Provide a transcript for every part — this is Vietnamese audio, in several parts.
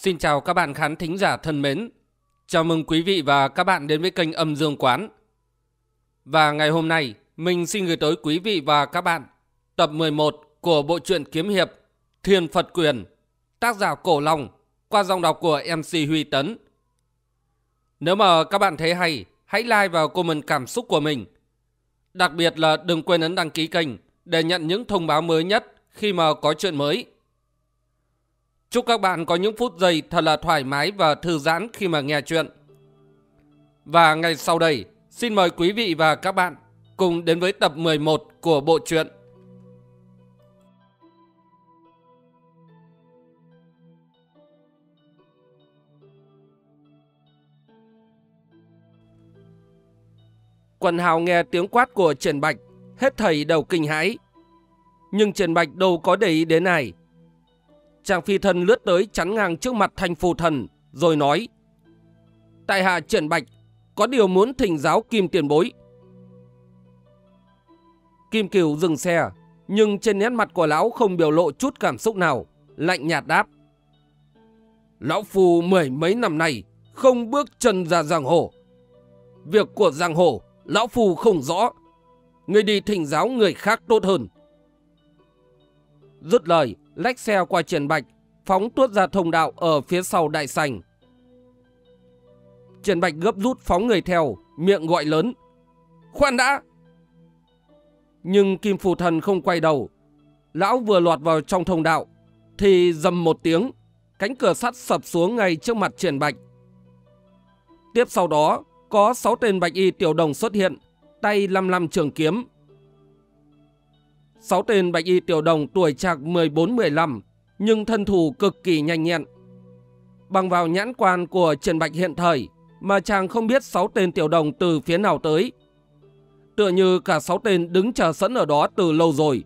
Xin chào các bạn khán thính giả thân mến. Chào mừng quý vị và các bạn đến với kênh Âm Dương Quán. Và ngày hôm nay, mình xin gửi tới quý vị và các bạn tập 11 của bộ truyện kiếm hiệp Thiên Phật Quyền, tác giả Cổ Long, qua giọng đọc của MC Huy Tấn. Nếu mà các bạn thấy hay, hãy like và comment cảm xúc của mình. Đặc biệt là đừng quên ấn đăng ký kênh để nhận những thông báo mới nhất khi mà có chuyện mới. Chúc các bạn có những phút giây thật là thoải mái và thư giãn khi mà nghe chuyện. Và ngay sau đây, xin mời quý vị và các bạn cùng đến với tập 11 của bộ truyện. Quần hào nghe tiếng quát của Trần Bạch, hết thầy đầu kinh hãi. Nhưng Trần Bạch đâu có để ý đến này, Chàng phi thân lướt tới chắn ngang trước mặt thanh phù thần, rồi nói. Tại hạ triển bạch, có điều muốn thỉnh giáo kim tiền bối. Kim Kiều dừng xe, nhưng trên nét mặt của lão không biểu lộ chút cảm xúc nào, lạnh nhạt đáp. Lão Phù mười mấy năm nay không bước chân ra giang hồ. Việc của giang hồ, Lão Phù không rõ. Người đi thỉnh giáo người khác tốt hơn. Dứt lời, lách xe qua triển bạch, phóng tuốt ra thông đạo ở phía sau đại sành. Triển bạch gấp rút phóng người theo, miệng gọi lớn. Khoan đã! Nhưng Kim Phù Thần không quay đầu. Lão vừa lọt vào trong thông đạo, thì dầm một tiếng, cánh cửa sắt sập xuống ngay trước mặt triển bạch. Tiếp sau đó, có sáu tên bạch y tiểu đồng xuất hiện, tay lăm lăm trường kiếm, Sáu tên bạch y tiểu đồng tuổi trạc 14-15 nhưng thân thủ cực kỳ nhanh nhẹn. Bằng vào nhãn quan của Trần Bạch hiện thời mà chàng không biết sáu tên tiểu đồng từ phía nào tới. Tựa như cả sáu tên đứng chờ sẵn ở đó từ lâu rồi.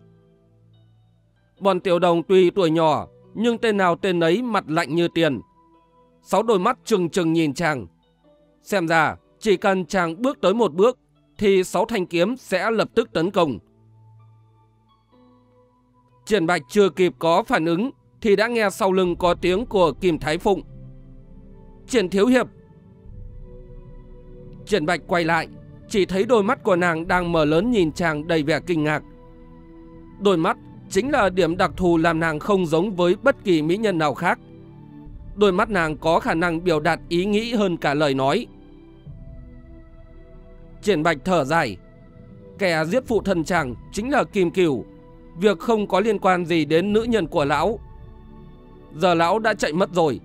Bọn tiểu đồng tuy tuổi nhỏ nhưng tên nào tên ấy mặt lạnh như tiền. Sáu đôi mắt trừng trừng nhìn chàng. Xem ra chỉ cần chàng bước tới một bước thì sáu thanh kiếm sẽ lập tức tấn công. Triển Bạch chưa kịp có phản ứng thì đã nghe sau lưng có tiếng của Kim Thái Phụng. Triển Thiếu Hiệp Triển Bạch quay lại, chỉ thấy đôi mắt của nàng đang mở lớn nhìn chàng đầy vẻ kinh ngạc. Đôi mắt chính là điểm đặc thù làm nàng không giống với bất kỳ mỹ nhân nào khác. Đôi mắt nàng có khả năng biểu đạt ý nghĩ hơn cả lời nói. Triển Bạch thở dài, kẻ giết phụ thân chàng chính là Kim Cửu, Việc không có liên quan gì đến nữ nhân của lão Giờ lão đã chạy mất rồi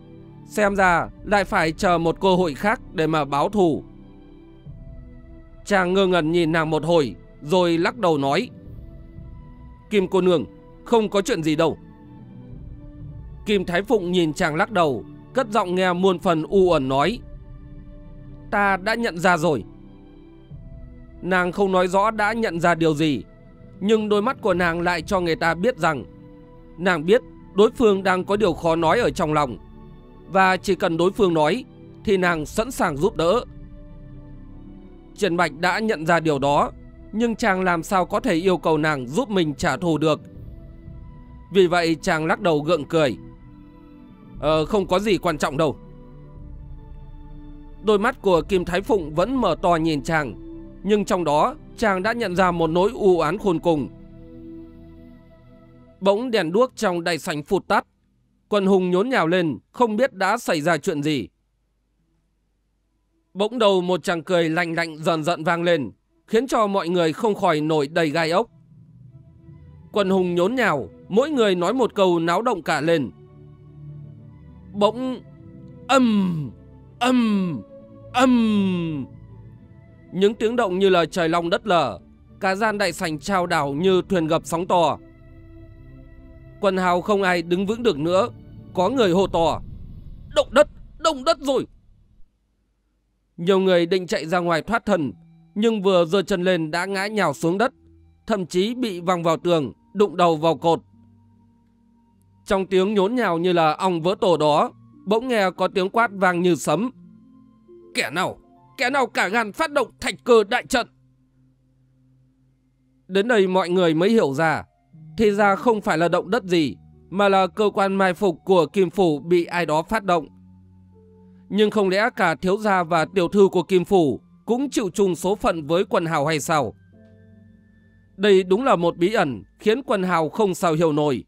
Xem ra lại phải chờ một cơ hội khác để mà báo thù Chàng ngơ ngẩn nhìn nàng một hồi Rồi lắc đầu nói Kim cô nương Không có chuyện gì đâu Kim Thái Phụng nhìn chàng lắc đầu Cất giọng nghe muôn phần u ẩn nói Ta đã nhận ra rồi Nàng không nói rõ đã nhận ra điều gì nhưng đôi mắt của nàng lại cho người ta biết rằng Nàng biết đối phương đang có điều khó nói ở trong lòng Và chỉ cần đối phương nói Thì nàng sẵn sàng giúp đỡ Trần Bạch đã nhận ra điều đó Nhưng chàng làm sao có thể yêu cầu nàng giúp mình trả thù được Vì vậy chàng lắc đầu gượng cười Ờ không có gì quan trọng đâu Đôi mắt của Kim Thái Phụng vẫn mở to nhìn chàng Nhưng trong đó chàng đã nhận ra một nỗi u án khôn cùng. Bỗng đèn đuốc trong đại sảnh phụt tắt. Quần hùng nhốn nhào lên, không biết đã xảy ra chuyện gì. Bỗng đầu một chàng cười lạnh lạnh dần dần vang lên, khiến cho mọi người không khỏi nổi đầy gai ốc. Quần hùng nhốn nhào, mỗi người nói một câu náo động cả lên. Bỗng... Âm... Âm... Âm... Những tiếng động như là trời long đất lở, cả gian đại sảnh trao đảo như thuyền gập sóng to. Quần hào không ai đứng vững được nữa, có người hô to. Động đất, động đất rồi. Nhiều người định chạy ra ngoài thoát thần, nhưng vừa giơ chân lên đã ngã nhào xuống đất, thậm chí bị văng vào tường, đụng đầu vào cột. Trong tiếng nhốn nhào như là ong vỡ tổ đó, bỗng nghe có tiếng quát vang như sấm. Kẻ nào kẻ nào cả gan phát động thạch cơ đại trận. Đến đây mọi người mới hiểu ra, thì ra không phải là động đất gì, mà là cơ quan mai phục của Kim Phủ bị ai đó phát động. Nhưng không lẽ cả thiếu gia và tiểu thư của Kim Phủ cũng chịu chung số phận với quần hào hay sao? Đây đúng là một bí ẩn khiến quần hào không sao hiểu nổi.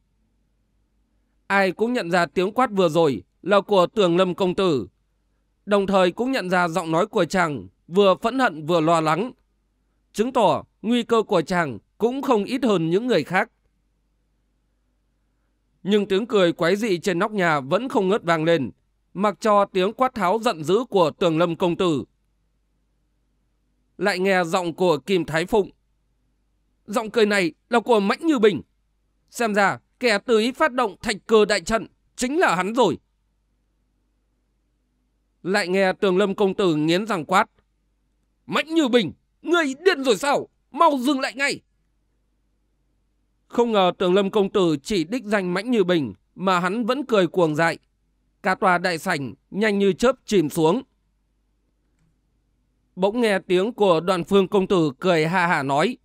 Ai cũng nhận ra tiếng quát vừa rồi là của tường lâm công tử Đồng thời cũng nhận ra giọng nói của chàng vừa phẫn hận vừa lo lắng. Chứng tỏ nguy cơ của chàng cũng không ít hơn những người khác. Nhưng tiếng cười quái dị trên nóc nhà vẫn không ngớt vang lên, mặc cho tiếng quát tháo giận dữ của tường lâm công tử. Lại nghe giọng của Kim Thái Phụng. Giọng cười này là của Mãnh Như Bình. Xem ra kẻ tự ý phát động thạch cơ đại trận chính là hắn rồi. Lại nghe tường lâm công tử nghiến răng quát. Mạnh như bình, ngươi điên rồi sao? Mau dừng lại ngay. Không ngờ tường lâm công tử chỉ đích danh Mãnh Như Bình mà hắn vẫn cười cuồng dại. Cả tòa đại sảnh nhanh như chớp chìm xuống. Bỗng nghe tiếng của đoàn phương công tử cười ha hà nói.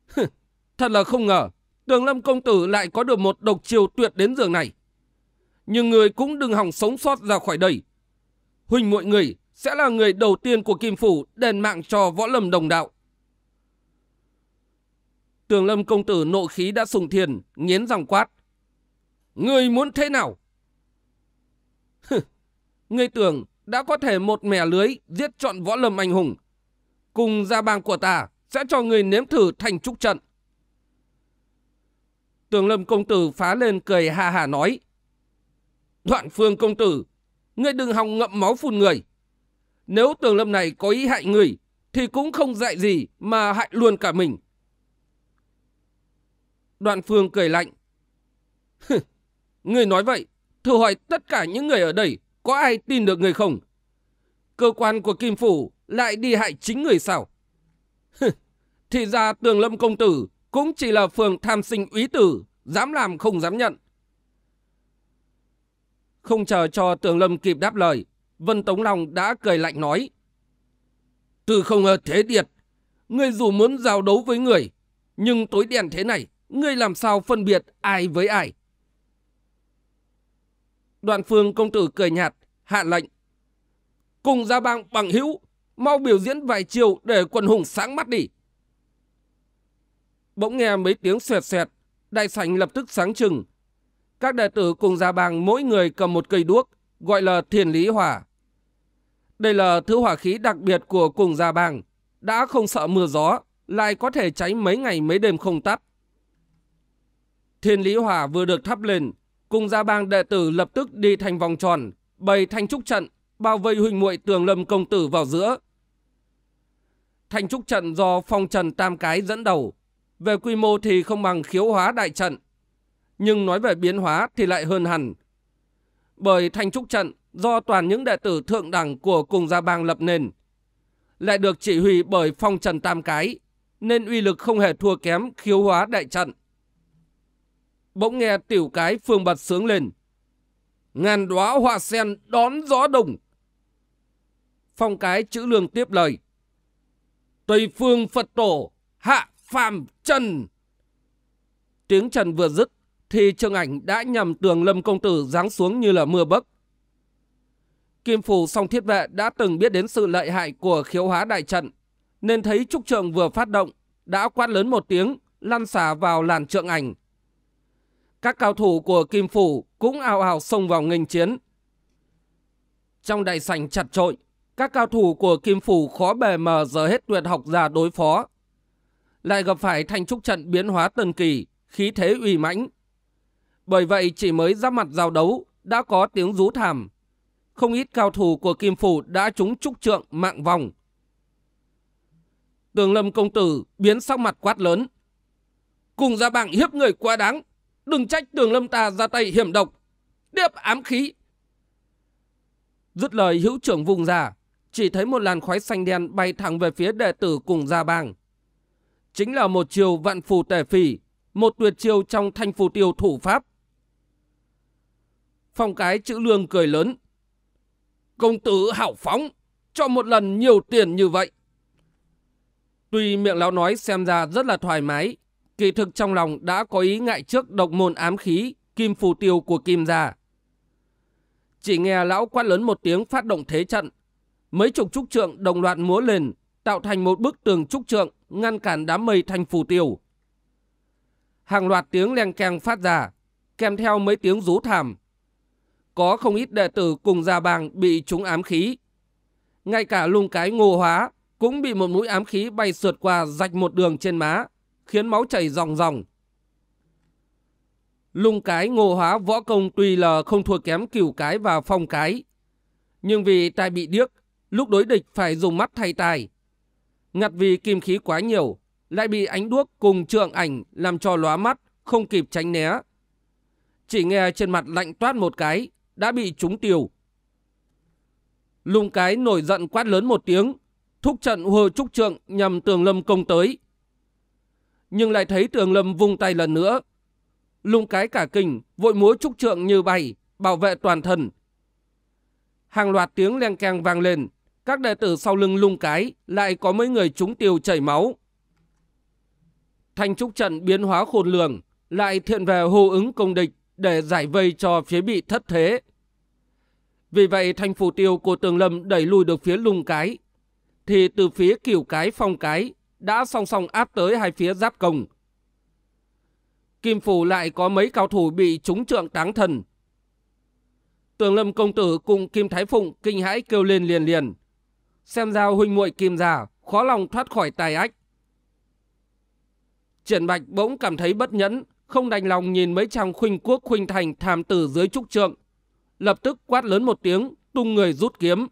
Thật là không ngờ, tường lâm công tử lại có được một độc chiều tuyệt đến giường này. Nhưng người cũng đừng hòng sống sót ra khỏi đây. Huỳnh mọi người sẽ là người đầu tiên của Kim Phủ đền mạng cho võ lâm đồng đạo. Tường lâm công tử nộ khí đã sùng thiền, nghiến răng quát. Người muốn thế nào? Ngươi tưởng đã có thể một mẻ lưới giết trọn võ lâm anh hùng. Cùng gia bang của ta sẽ cho người nếm thử thành trúc trận. Tường lâm công tử phá lên cười ha hà nói. Đoạn phương công tử Ngươi đừng hòng ngậm máu phun người. Nếu tường lâm này có ý hại người, thì cũng không dạy gì mà hại luôn cả mình. Đoạn phương cười lạnh. người nói vậy, thử hỏi tất cả những người ở đây có ai tin được người không? Cơ quan của Kim Phủ lại đi hại chính người sao? thì ra tường lâm công tử cũng chỉ là phường tham sinh úy tử, dám làm không dám nhận. Không chờ cho Tường Lâm kịp đáp lời, Vân Tống Long đã cười lạnh nói. Từ không ngờ thế điệt, ngươi dù muốn giao đấu với người, nhưng tối đen thế này, ngươi làm sao phân biệt ai với ai? Đoàn phương công tử cười nhạt, hạ lệnh. Cùng ra bang bằng hữu, mau biểu diễn vài chiều để quần hùng sáng mắt đi. Bỗng nghe mấy tiếng xoẹt xoẹt, đại sảnh lập tức sáng trừng, các đệ tử cùng gia bang mỗi người cầm một cây đuốc, gọi là thiền lý hỏa. Đây là thứ hỏa khí đặc biệt của cùng gia bang, đã không sợ mưa gió, lại có thể cháy mấy ngày mấy đêm không tắt. Thiên lý hỏa vừa được thắp lên, cùng gia bang đệ tử lập tức đi thành vòng tròn, bày thanh trúc trận, bao vây huynh muội tường lâm công tử vào giữa. Thanh trúc trận do phong trần tam cái dẫn đầu, về quy mô thì không bằng khiếu hóa đại trận, nhưng nói về biến hóa thì lại hơn hẳn. Bởi thanh trúc trận do toàn những đệ tử thượng đẳng của cùng gia bang lập nền lại được chỉ huy bởi phong trần tam cái, nên uy lực không hề thua kém khiếu hóa đại trận. Bỗng nghe tiểu cái phương bật sướng lên. Ngàn đóa hoa sen đón gió đồng. Phong cái chữ lương tiếp lời. Tây phương Phật tổ hạ phàm trần. Tiếng trần vừa dứt thì Trương Ảnh đã nhằm tường Lâm Công Tử giáng xuống như là mưa bấc. Kim phủ song thiết vệ đã từng biết đến sự lợi hại của khiếu hóa đại trận, nên thấy trúc trường vừa phát động, đã quát lớn một tiếng, lăn xả vào làn trượng ảnh. Các cao thủ của Kim Phủ cũng ào ào xông vào nghênh chiến. Trong đại sảnh chặt trội, các cao thủ của Kim Phủ khó bề mờ giờ hết tuyệt học ra đối phó. Lại gặp phải thanh trúc trận biến hóa tần kỳ, khí thế uy mãnh, bởi vậy chỉ mới ra mặt giao đấu đã có tiếng rú thảm. Không ít cao thủ của Kim Phủ đã trúng trúc trượng mạng vòng. Tường Lâm Công Tử biến sắc mặt quát lớn. Cùng ra bảng hiếp người quá đáng. Đừng trách Tường Lâm ta ra tay hiểm độc. Điệp ám khí. Dứt lời hữu trưởng vùng ra. Chỉ thấy một làn khói xanh đen bay thẳng về phía đệ tử cùng gia bang. Chính là một chiều vạn phù tẻ phỉ. Một tuyệt chiêu trong thanh phù tiêu thủ pháp. Phong cái chữ lương cười lớn. Công tử hảo phóng, cho một lần nhiều tiền như vậy. Tuy miệng lão nói xem ra rất là thoải mái, kỳ thực trong lòng đã có ý ngại trước độc môn ám khí, kim phù tiêu của kim già Chỉ nghe lão quát lớn một tiếng phát động thế trận. Mấy chục trúc trượng đồng loạt múa lên, tạo thành một bức tường trúc trượng ngăn cản đám mây thành phù tiêu. Hàng loạt tiếng leng keng phát ra, kèm theo mấy tiếng rú thảm, có không ít đệ tử cùng gia bang bị chúng ám khí. Ngay cả lung cái ngô hóa cũng bị một mũi ám khí bay sượt qua rạch một đường trên má, khiến máu chảy ròng ròng. Lung cái ngô hóa võ công tuy là không thua kém cửu cái và phong cái. Nhưng vì tai bị điếc, lúc đối địch phải dùng mắt thay tai. Ngặt vì kim khí quá nhiều, lại bị ánh đuốc cùng trượng ảnh làm cho lóa mắt, không kịp tránh né. Chỉ nghe trên mặt lạnh toát một cái, đã bị trúng tiêu. Lung cái nổi giận quát lớn một tiếng, thúc trận hồ trúc trượng nhằm tường lâm công tới. Nhưng lại thấy tường lâm vung tay lần nữa. Lung cái cả kinh, vội múa trúc trượng như bay, bảo vệ toàn thân. Hàng loạt tiếng len keng vang lên, các đệ tử sau lưng lung cái lại có mấy người trúng tiêu chảy máu. Thanh trúc trận biến hóa khôn lường, lại thiện về hô ứng công địch để giải vây cho phía bị thất thế. Vì vậy thành phủ tiêu của Tường Lâm đẩy lùi được phía lung cái. Thì từ phía kiểu cái phong cái đã song song áp tới hai phía giáp công. Kim phủ lại có mấy cao thủ bị trúng trượng táng thần. Tường Lâm công tử cùng Kim Thái Phụng kinh hãi kêu lên liền liền. Xem ra huynh muội Kim già khó lòng thoát khỏi tài ách. Triển Bạch bỗng cảm thấy bất nhẫn, không đành lòng nhìn mấy chàng khuynh quốc khuynh thành thàm tử dưới trúc trượng, lập tức quát lớn một tiếng, tung người rút kiếm.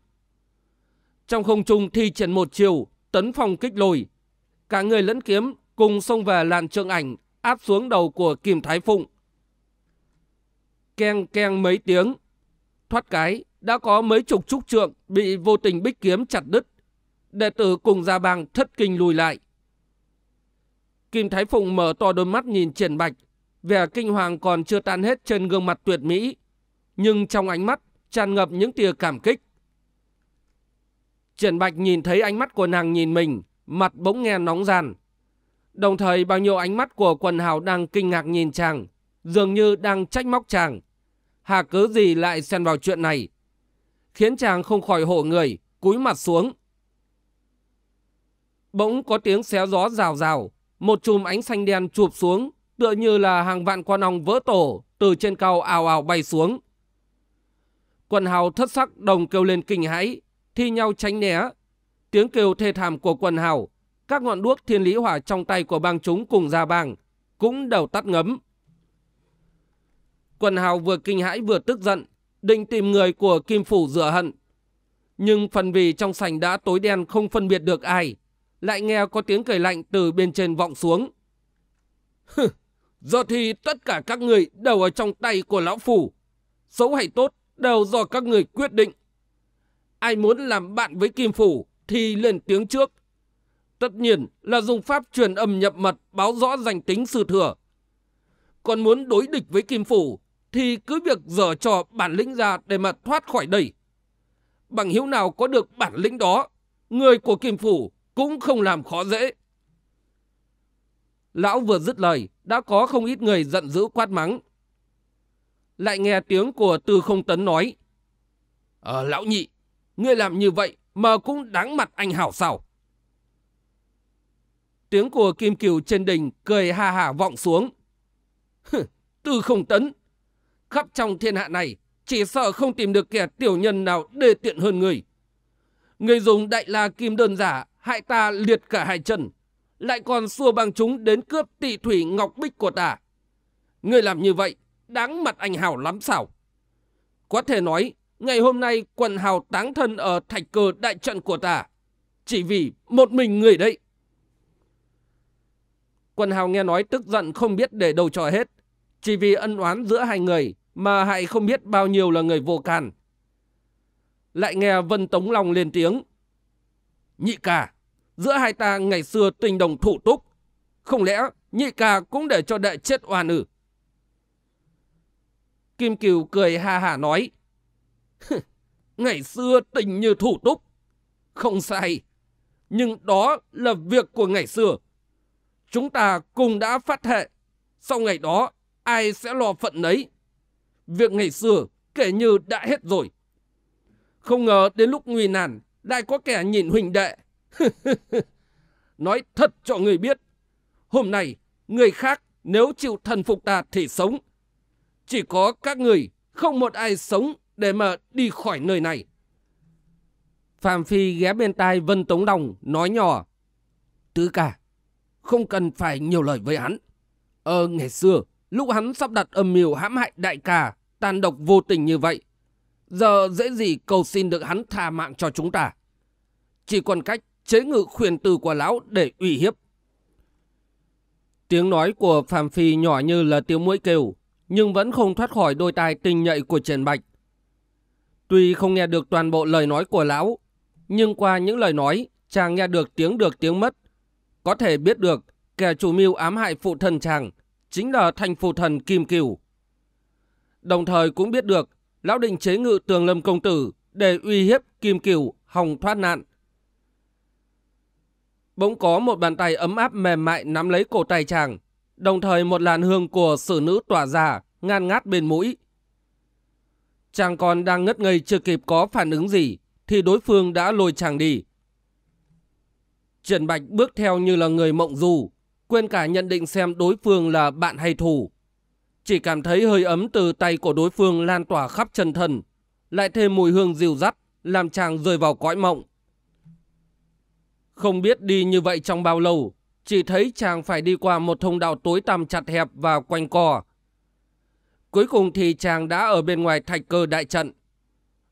Trong không trung thi triển một chiều, tấn phong kích lùi, Cả người lẫn kiếm cùng xông về làn trượng ảnh, áp xuống đầu của Kim Thái Phụng. Keng keng mấy tiếng, thoát cái, đã có mấy chục trúc trượng bị vô tình bích kiếm chặt đứt. Đệ tử cùng gia bang thất kinh lùi lại. Kim Thái Phụng mở to đôi mắt nhìn triển bạch, vẻ kinh hoàng còn chưa tan hết trên gương mặt tuyệt mỹ, nhưng trong ánh mắt tràn ngập những tia cảm kích. Triển Bạch nhìn thấy ánh mắt của nàng nhìn mình, mặt bỗng nghe nóng gian. Đồng thời bao nhiêu ánh mắt của quần hào đang kinh ngạc nhìn chàng, dường như đang trách móc chàng. Hà cớ gì lại xen vào chuyện này? Khiến chàng không khỏi hổ người, cúi mặt xuống. Bỗng có tiếng xé gió rào rào, một chùm ánh xanh đen chụp xuống, tựa như là hàng vạn con ong vỡ tổ từ trên cao ào ào bay xuống. Quần hào thất sắc đồng kêu lên kinh hãi, thi nhau tránh né. Tiếng kêu thê thảm của quần hào, các ngọn đuốc thiên lý hỏa trong tay của bang chúng cùng ra bang, cũng đầu tắt ngấm. Quần hào vừa kinh hãi vừa tức giận, định tìm người của Kim Phủ rửa hận. Nhưng phần vì trong sảnh đã tối đen không phân biệt được ai, lại nghe có tiếng cười lạnh từ bên trên vọng xuống. Hừ, Giờ thì tất cả các người đều ở trong tay của lão phủ. Xấu hay tốt đều do các người quyết định. Ai muốn làm bạn với Kim Phủ thì lên tiếng trước. Tất nhiên là dùng pháp truyền âm nhập mật báo rõ danh tính sư thừa. Còn muốn đối địch với Kim Phủ thì cứ việc dở trò bản lĩnh ra để mà thoát khỏi đây. Bằng hiếu nào có được bản lĩnh đó, người của Kim Phủ cũng không làm khó dễ. Lão vừa dứt lời, đã có không ít người giận dữ quát mắng lại nghe tiếng của Từ Không Tấn nói. Ờ, lão nhị, ngươi làm như vậy mà cũng đáng mặt anh Hảo sao? Tiếng của Kim Kiều trên đỉnh cười ha hà vọng xuống. Từ Không Tấn, khắp trong thiên hạ này chỉ sợ không tìm được kẻ tiểu nhân nào đê tiện hơn người. Người dùng đại la kim đơn giả hại ta liệt cả hai chân, lại còn xua bằng chúng đến cướp tị thủy ngọc bích của ta. Người làm như vậy đáng mặt anh Hào lắm sao? Có thể nói, ngày hôm nay quần Hào táng thân ở thạch cờ đại trận của ta, chỉ vì một mình người đấy. Quần Hào nghe nói tức giận không biết để đâu cho hết, chỉ vì ân oán giữa hai người mà hại không biết bao nhiêu là người vô can. Lại nghe Vân Tống Long lên tiếng. Nhị ca, giữa hai ta ngày xưa tình đồng thủ túc, không lẽ nhị ca cũng để cho đệ chết oan ư? Kim Kiều cười ha hà nói. Ngày xưa tình như thủ túc. Không sai. Nhưng đó là việc của ngày xưa. Chúng ta cùng đã phát hệ. Sau ngày đó, ai sẽ lo phận nấy. Việc ngày xưa kể như đã hết rồi. Không ngờ đến lúc nguy nàn, lại có kẻ nhìn huỳnh đệ. Nói thật cho người biết. Hôm nay, người khác nếu chịu thần phục ta thì sống. Chỉ có các người, không một ai sống để mà đi khỏi nơi này. Phạm Phi ghé bên tai Vân Tống Đồng nói nhỏ. Tứ ca, không cần phải nhiều lời với hắn. Ờ ngày xưa, lúc hắn sắp đặt âm mưu hãm hại đại ca, tàn độc vô tình như vậy. Giờ dễ gì cầu xin được hắn tha mạng cho chúng ta. Chỉ còn cách chế ngự khuyền từ của lão để ủy hiếp. Tiếng nói của Phạm Phi nhỏ như là tiếng mũi kêu, nhưng vẫn không thoát khỏi đôi tai tinh nhạy của Trần Bạch. Tuy không nghe được toàn bộ lời nói của lão, nhưng qua những lời nói, chàng nghe được tiếng được tiếng mất. Có thể biết được kẻ chủ mưu ám hại phụ thần chàng chính là thành phụ thần Kim Cửu. Đồng thời cũng biết được lão định chế ngự tường lâm công tử để uy hiếp Kim Cửu hòng thoát nạn. Bỗng có một bàn tay ấm áp mềm mại nắm lấy cổ tay chàng, Đồng thời một làn hương của sử nữ tỏa ra, ngan ngát bên mũi. Chàng còn đang ngất ngây chưa kịp có phản ứng gì, thì đối phương đã lôi chàng đi. Trần Bạch bước theo như là người mộng du, quên cả nhận định xem đối phương là bạn hay thù. Chỉ cảm thấy hơi ấm từ tay của đối phương lan tỏa khắp chân thân, lại thêm mùi hương dịu dắt, làm chàng rơi vào cõi mộng. Không biết đi như vậy trong bao lâu chỉ thấy chàng phải đi qua một thông đạo tối tăm chặt hẹp và quanh co. Cuối cùng thì chàng đã ở bên ngoài thạch cơ đại trận.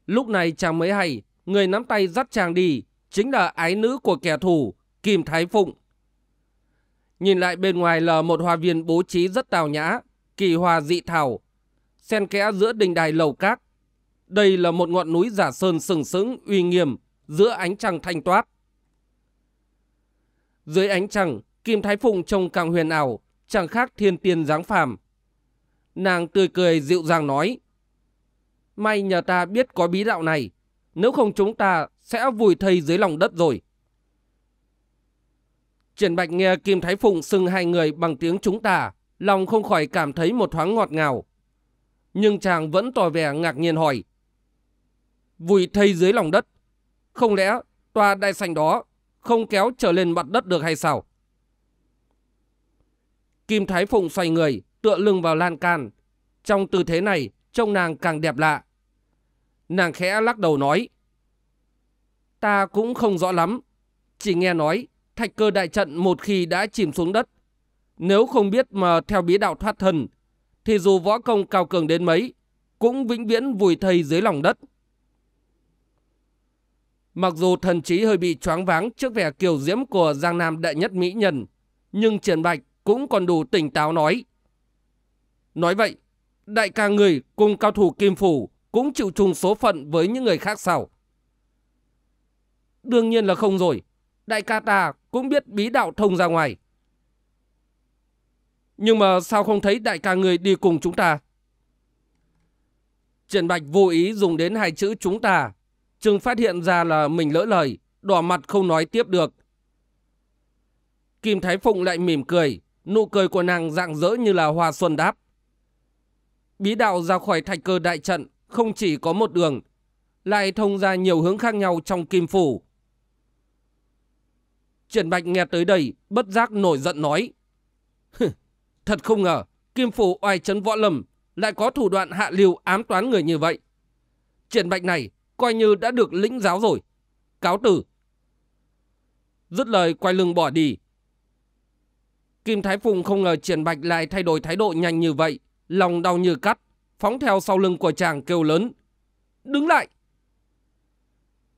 Lúc này chàng mới hay, người nắm tay dắt chàng đi, chính là ái nữ của kẻ thù, Kim Thái Phụng. Nhìn lại bên ngoài là một hoa viên bố trí rất tào nhã, kỳ hoa dị thảo, xen kẽ giữa đình đài lầu cát. Đây là một ngọn núi giả sơn sừng sững, uy nghiêm, giữa ánh trăng thanh toát. Dưới ánh trăng, Kim Thái Phụng trông càng huyền ảo, chẳng khác thiên tiên dáng phàm. Nàng tươi cười dịu dàng nói. May nhờ ta biết có bí đạo này, nếu không chúng ta sẽ vùi thây dưới lòng đất rồi. Triển Bạch nghe Kim Thái Phụng xưng hai người bằng tiếng chúng ta, lòng không khỏi cảm thấy một thoáng ngọt ngào. Nhưng chàng vẫn tỏ vẻ ngạc nhiên hỏi. Vùi thây dưới lòng đất, không lẽ tòa đại sảnh đó không kéo trở lên mặt đất được hay sao? Kim Thái Phụng xoay người, tựa lưng vào lan can. Trong tư thế này, trông nàng càng đẹp lạ. Nàng khẽ lắc đầu nói. Ta cũng không rõ lắm. Chỉ nghe nói, thạch cơ đại trận một khi đã chìm xuống đất. Nếu không biết mà theo bí đạo thoát thân, thì dù võ công cao cường đến mấy, cũng vĩnh viễn vùi thây dưới lòng đất. Mặc dù thần trí hơi bị choáng váng trước vẻ kiều diễm của Giang Nam đệ nhất mỹ nhân, nhưng Triển Bạch cũng còn đủ tỉnh táo nói. Nói vậy, đại ca người cùng cao thủ Kim Phủ cũng chịu chung số phận với những người khác sao? Đương nhiên là không rồi. Đại ca ta cũng biết bí đạo thông ra ngoài. Nhưng mà sao không thấy đại ca người đi cùng chúng ta? Triển Bạch vô ý dùng đến hai chữ chúng ta Trương phát hiện ra là mình lỡ lời, đỏ mặt không nói tiếp được. Kim Thái Phụng lại mỉm cười, nụ cười của nàng dạng dỡ như là hoa xuân đáp. Bí đạo ra khỏi thạch cơ đại trận không chỉ có một đường, lại thông ra nhiều hướng khác nhau trong kim phủ. Triển Bạch nghe tới đây, bất giác nổi giận nói. Thật không ngờ, kim phủ oai trấn võ lầm lại có thủ đoạn hạ lưu ám toán người như vậy. Triển Bạch này coi như đã được lĩnh giáo rồi. Cáo tử. Dứt lời quay lưng bỏ đi. Kim Thái Phùng không ngờ Triển Bạch lại thay đổi thái độ nhanh như vậy. Lòng đau như cắt, phóng theo sau lưng của chàng kêu lớn. Đứng lại!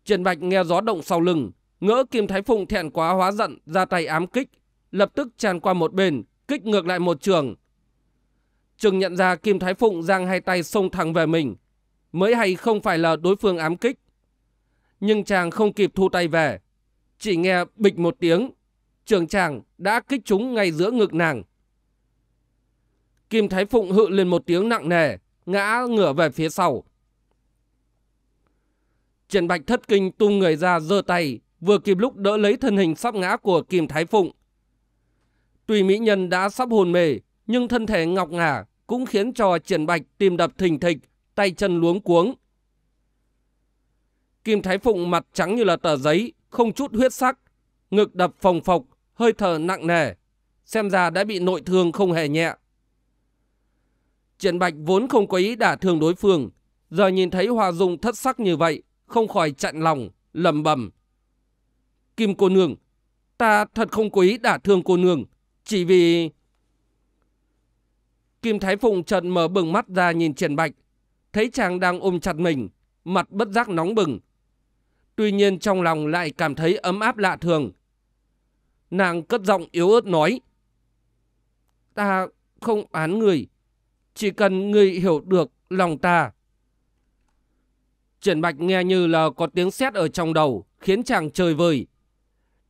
Triển Bạch nghe gió động sau lưng, ngỡ Kim Thái Phùng thẹn quá hóa giận, ra tay ám kích. Lập tức tràn qua một bên, kích ngược lại một trường. Trường nhận ra Kim Thái Phụng giang hai tay xông thẳng về mình, mới hay không phải là đối phương ám kích. Nhưng chàng không kịp thu tay về. Chỉ nghe bịch một tiếng, trường chàng đã kích chúng ngay giữa ngực nàng. Kim Thái Phụng hự lên một tiếng nặng nề, ngã ngửa về phía sau. Trần Bạch thất kinh tung người ra giơ tay, vừa kịp lúc đỡ lấy thân hình sắp ngã của Kim Thái Phụng. Tuy mỹ nhân đã sắp hồn mề, nhưng thân thể ngọc ngà cũng khiến cho Trần Bạch tim đập thình thịch, tay chân luống cuống. Kim Thái Phụng mặt trắng như là tờ giấy, không chút huyết sắc, ngực đập phồng phộc, hơi thở nặng nề, xem ra đã bị nội thương không hề nhẹ. Triển Bạch vốn không có ý đả thương đối phương, giờ nhìn thấy Hòa Dung thất sắc như vậy, không khỏi chặn lòng, lầm bầm. Kim cô nương, ta thật không có ý đả thương cô nương, chỉ vì... Kim Thái Phụng chợt mở bừng mắt ra nhìn Triển Bạch, thấy chàng đang ôm chặt mình, mặt bất giác nóng bừng. Tuy nhiên trong lòng lại cảm thấy ấm áp lạ thường. Nàng cất giọng yếu ớt nói. Ta không án người, chỉ cần người hiểu được lòng ta. Triển Bạch nghe như là có tiếng sét ở trong đầu, khiến chàng trời vời.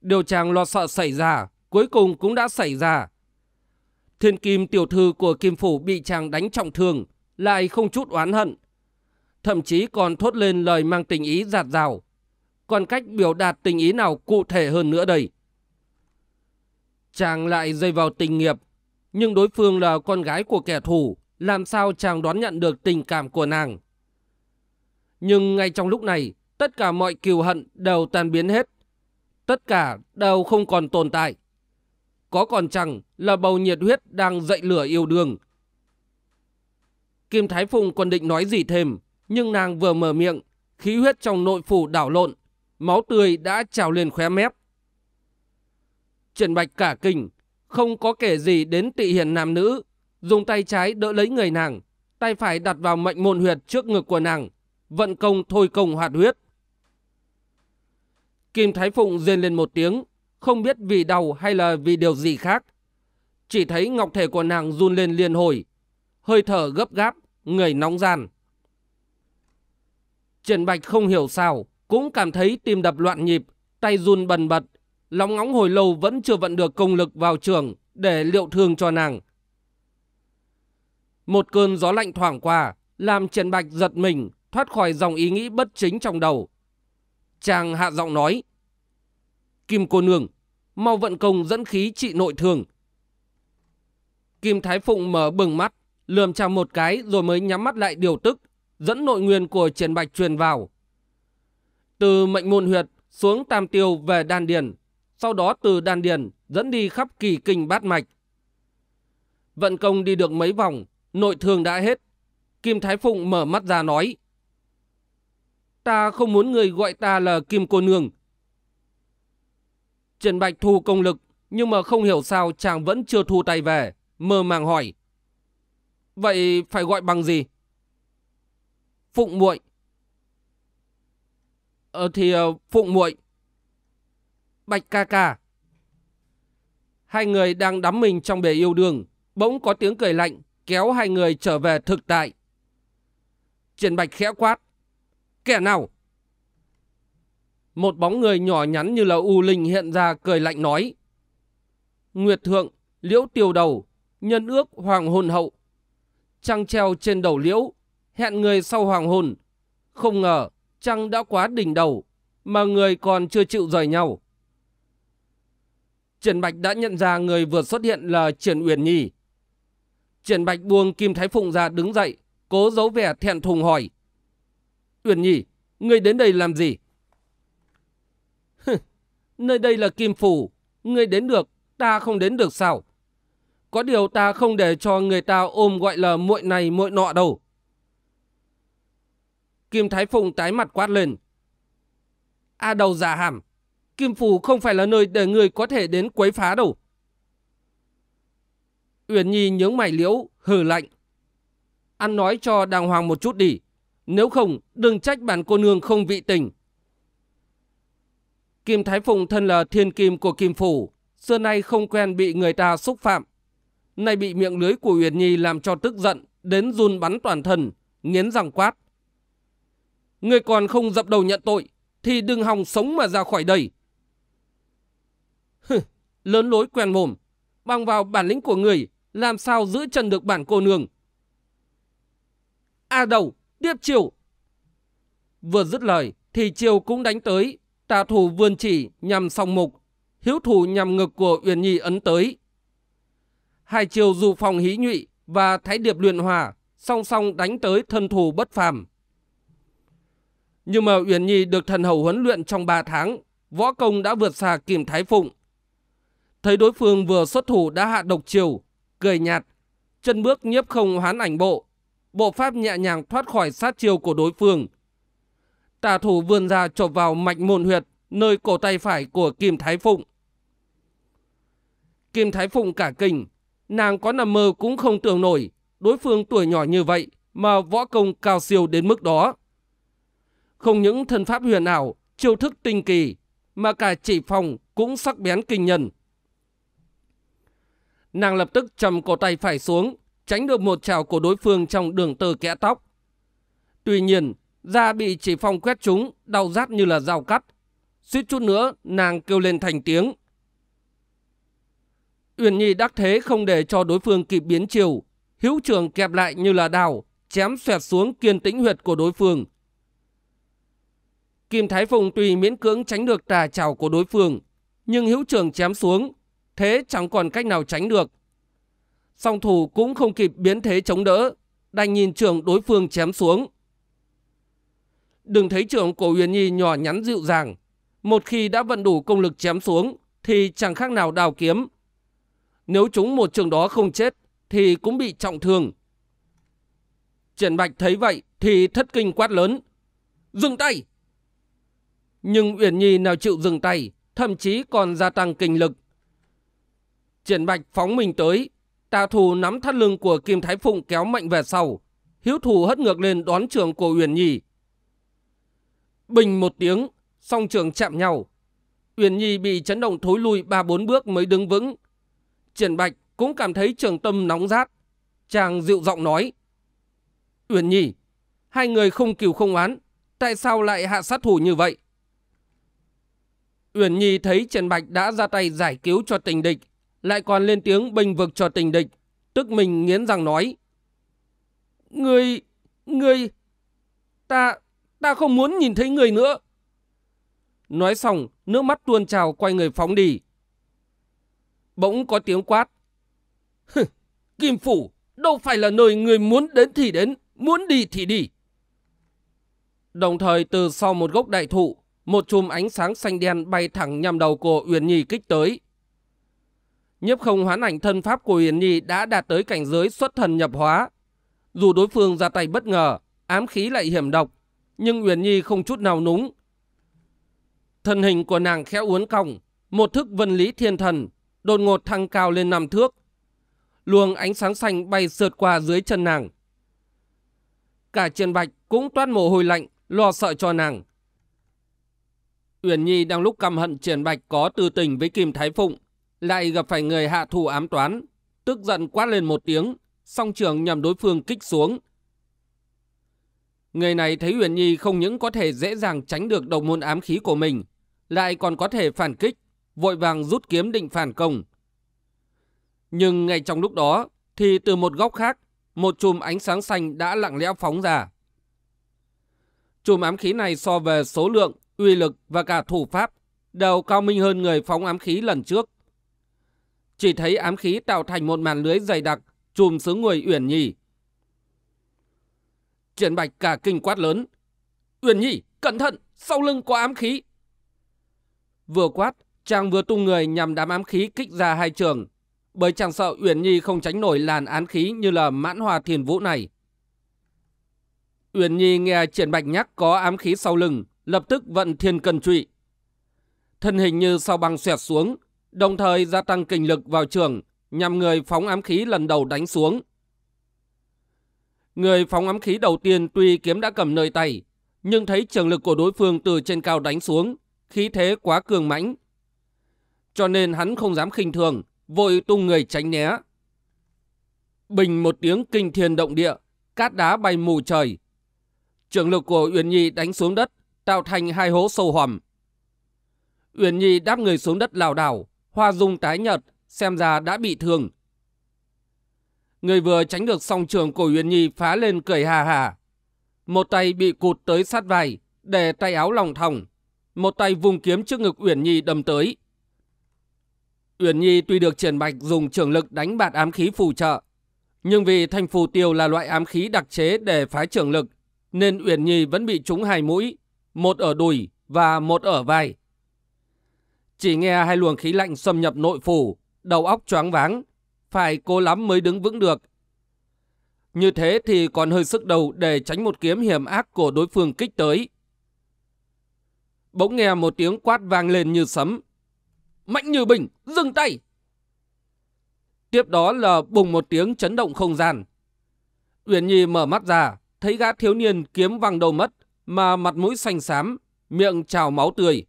Điều chàng lo sợ xảy ra, cuối cùng cũng đã xảy ra. Thiên kim tiểu thư của Kim Phủ bị chàng đánh trọng thương, lại không chút oán hận. Thậm chí còn thốt lên lời mang tình ý giạt rào. Còn cách biểu đạt tình ý nào cụ thể hơn nữa đây? Chàng lại rơi vào tình nghiệp, nhưng đối phương là con gái của kẻ thù, làm sao chàng đón nhận được tình cảm của nàng? Nhưng ngay trong lúc này, tất cả mọi kiều hận đều tan biến hết. Tất cả đều không còn tồn tại. Có còn chẳng là bầu nhiệt huyết đang dậy lửa yêu đương, Kim Thái Phụng còn định nói gì thêm, nhưng nàng vừa mở miệng, khí huyết trong nội phủ đảo lộn, máu tươi đã trào lên khóe mép. Trần Bạch cả kinh, không có kể gì đến tị hiền nam nữ, dùng tay trái đỡ lấy người nàng, tay phải đặt vào mệnh môn huyệt trước ngực của nàng, vận công thôi công hoạt huyết. Kim Thái Phụng rên lên một tiếng, không biết vì đau hay là vì điều gì khác. Chỉ thấy ngọc thể của nàng run lên liên hồi, hơi thở gấp gáp, người nóng gian. Trần Bạch không hiểu sao, cũng cảm thấy tim đập loạn nhịp, tay run bần bật. lóng ngóng hồi lâu vẫn chưa vận được công lực vào trường để liệu thương cho nàng. Một cơn gió lạnh thoảng qua, làm Trần Bạch giật mình, thoát khỏi dòng ý nghĩ bất chính trong đầu. Chàng hạ giọng nói, Kim cô nương, mau vận công dẫn khí trị nội thương. Kim Thái Phụng mở bừng mắt, lườm chàng một cái rồi mới nhắm mắt lại điều tức, dẫn nội nguyên của triển bạch truyền vào. Từ mệnh môn huyệt xuống tam tiêu về đan điền, sau đó từ đan điền dẫn đi khắp kỳ kinh bát mạch. Vận công đi được mấy vòng, nội thương đã hết. Kim Thái Phụng mở mắt ra nói. Ta không muốn người gọi ta là Kim Cô Nương. Trần Bạch thu công lực, nhưng mà không hiểu sao chàng vẫn chưa thu tay về, mơ màng hỏi. Vậy phải gọi bằng gì? Phụng muội. Ờ thì ờ, Phụng muội. Bạch ca ca. Hai người đang đắm mình trong bể yêu đương, bỗng có tiếng cười lạnh kéo hai người trở về thực tại. Triển Bạch khẽ quát. Kẻ nào? Một bóng người nhỏ nhắn như là U Linh hiện ra cười lạnh nói. Nguyệt Thượng, Liễu Tiêu Đầu, Nhân ước Hoàng hồn Hậu trăng treo trên đầu liễu, hẹn người sau hoàng hôn. Không ngờ, trăng đã quá đỉnh đầu, mà người còn chưa chịu rời nhau. Triển Bạch đã nhận ra người vừa xuất hiện là Triển Uyển Nhi. Triển Bạch buông Kim Thái Phụng ra đứng dậy, cố giấu vẻ thẹn thùng hỏi. Uyển Nhi, ngươi đến đây làm gì? Nơi đây là Kim Phủ, ngươi đến được, ta không đến được sao? Có điều ta không để cho người ta ôm gọi là muội này muội nọ đâu. Kim Thái Phụng tái mặt quát lên. A đầu giả hàm, Kim Phủ không phải là nơi để người có thể đến quấy phá đâu. Uyển Nhi nhướng mày liễu, hừ lạnh. Ăn nói cho đàng hoàng một chút đi. Nếu không, đừng trách bản cô nương không vị tình. Kim Thái Phụng thân là thiên kim của Kim Phủ, xưa nay không quen bị người ta xúc phạm nay bị miệng lưới của Uyển Nhi làm cho tức giận, đến run bắn toàn thân, nghiến răng quát. Người còn không dập đầu nhận tội, thì đừng hòng sống mà ra khỏi đây. lớn lối quen mồm, bằng vào bản lĩnh của người, làm sao giữ chân được bản cô nương. A đầu, tiếp chiều. Vừa dứt lời, thì chiều cũng đánh tới, tà thủ vươn chỉ nhằm song mục, hiếu thủ nhằm ngực của Uyển Nhi ấn tới hai chiều dù phòng hí nhụy và thái điệp luyện hòa song song đánh tới thân thù bất phàm. Nhưng mà Uyển Nhi được thần hầu huấn luyện trong 3 tháng, võ công đã vượt xa Kim Thái Phụng. Thấy đối phương vừa xuất thủ đã hạ độc chiều, cười nhạt, chân bước nhiếp không hoán ảnh bộ, bộ pháp nhẹ nhàng thoát khỏi sát chiều của đối phương. Tà thủ vươn ra chộp vào mạch môn huyệt, nơi cổ tay phải của Kim Thái Phụng. Kim Thái Phụng cả kinh, nàng có nằm mơ cũng không tưởng nổi, đối phương tuổi nhỏ như vậy mà võ công cao siêu đến mức đó. Không những thân pháp huyền ảo, chiêu thức tinh kỳ, mà cả chỉ phòng cũng sắc bén kinh nhân. Nàng lập tức chầm cổ tay phải xuống, tránh được một trào của đối phương trong đường tơ kẽ tóc. Tuy nhiên, da bị chỉ phong quét trúng, đau rát như là dao cắt. Suýt chút nữa, nàng kêu lên thành tiếng. Uyển Nhi đắc thế không để cho đối phương kịp biến chiều. Hữu trường kẹp lại như là đào, chém xoẹt xuống kiên tĩnh huyệt của đối phương. Kim Thái Phùng tuy miễn cưỡng tránh được tà trào của đối phương, nhưng hữu trường chém xuống, thế chẳng còn cách nào tránh được. Song thủ cũng không kịp biến thế chống đỡ, đành nhìn trường đối phương chém xuống. Đừng thấy trường của Uyển Nhi nhỏ nhắn dịu dàng, một khi đã vận đủ công lực chém xuống thì chẳng khác nào đào kiếm, nếu chúng một trường đó không chết, thì cũng bị trọng thương. Triển Bạch thấy vậy thì thất kinh quát lớn. Dừng tay! Nhưng Uyển Nhi nào chịu dừng tay, thậm chí còn gia tăng kinh lực. Triển Bạch phóng mình tới, tà thù nắm thắt lưng của Kim Thái Phụng kéo mạnh về sau. Hiếu thù hất ngược lên đón trường của Uyển Nhi. Bình một tiếng, song trường chạm nhau. Uyển Nhi bị chấn động thối lui ba bốn bước mới đứng vững, Triển Bạch cũng cảm thấy trường tâm nóng rát. Chàng dịu giọng nói. Uyển Nhi, hai người không kiều không oán, tại sao lại hạ sát thủ như vậy? Uyển Nhi thấy Trần Bạch đã ra tay giải cứu cho tình địch, lại còn lên tiếng bình vực cho tình địch, tức mình nghiến răng nói. Người người ta, ta không muốn nhìn thấy người nữa. Nói xong, nước mắt tuôn trào quay người phóng đi. Bỗng có tiếng quát. Kim Phủ đâu phải là nơi người muốn đến thì đến, muốn đi thì đi. Đồng thời từ sau một gốc đại thụ, một chùm ánh sáng xanh đen bay thẳng nhằm đầu của Uyển Nhi kích tới. Nhiếp không hoán ảnh thân pháp của Uyển Nhi đã đạt tới cảnh giới xuất thần nhập hóa. Dù đối phương ra tay bất ngờ, ám khí lại hiểm độc, nhưng Uyển Nhi không chút nào núng. Thân hình của nàng khẽ uốn cong, một thức vân lý thiên thần đột ngột thăng cao lên năm thước. Luồng ánh sáng xanh bay sượt qua dưới chân nàng. Cả Triền Bạch cũng toát mồ hôi lạnh, lo sợ cho nàng. Uyển Nhi đang lúc căm hận Triển Bạch có tư tình với Kim Thái Phụng, lại gặp phải người hạ thủ ám toán, tức giận quát lên một tiếng, song trường nhằm đối phương kích xuống. Người này thấy Uyển Nhi không những có thể dễ dàng tránh được độc môn ám khí của mình, lại còn có thể phản kích, vội vàng rút kiếm định phản công. Nhưng ngay trong lúc đó, thì từ một góc khác, một chùm ánh sáng xanh đã lặng lẽ phóng ra. Chùm ám khí này so về số lượng, uy lực và cả thủ pháp đều cao minh hơn người phóng ám khí lần trước. Chỉ thấy ám khí tạo thành một màn lưới dày đặc, chùm xứ người Uyển Nhi. Triển Bạch cả kinh quát lớn. Uyển Nhi, cẩn thận, sau lưng có ám khí. Vừa quát, Chàng vừa tung người nhằm đám ám khí kích ra hai trường, bởi chàng sợ Uyển Nhi không tránh nổi làn án khí như là mãn hòa thiền vũ này. Uyển Nhi nghe triển bạch nhắc có ám khí sau lưng, lập tức vận thiên cần trụy. Thân hình như sau băng xẹt xuống, đồng thời gia tăng kinh lực vào trường, nhằm người phóng ám khí lần đầu đánh xuống. Người phóng ám khí đầu tiên tuy kiếm đã cầm nơi tay, nhưng thấy trường lực của đối phương từ trên cao đánh xuống, khí thế quá cường mãnh, cho nên hắn không dám khinh thường, vội tung người tránh né. Bình một tiếng kinh thiên động địa, cát đá bay mù trời. Trường lực của Uyển Nhi đánh xuống đất, tạo thành hai hố sâu hoầm. Uyển Nhi đáp người xuống đất lảo đảo, hoa dung tái nhợt, xem ra đã bị thương. Người vừa tránh được song trường của Uyển Nhi phá lên cười hà hà. Một tay bị cụt tới sát vai, để tay áo lòng thòng. Một tay vùng kiếm trước ngực Uyển Nhi đâm tới. Uyển Nhi tuy được Triển Bạch dùng trường lực đánh bạt ám khí phù trợ, nhưng vì thanh phù tiêu là loại ám khí đặc chế để phá trường lực, nên Uyển Nhi vẫn bị trúng hai mũi, một ở đùi và một ở vai. Chỉ nghe hai luồng khí lạnh xâm nhập nội phủ, đầu óc choáng váng, phải cố lắm mới đứng vững được. Như thế thì còn hơi sức đầu để tránh một kiếm hiểm ác của đối phương kích tới. Bỗng nghe một tiếng quát vang lên như sấm, Mạnh như bình, dừng tay! Tiếp đó là bùng một tiếng chấn động không gian. Uyển Nhi mở mắt ra, thấy gã thiếu niên kiếm văng đầu mất, mà mặt mũi xanh xám, miệng trào máu tươi.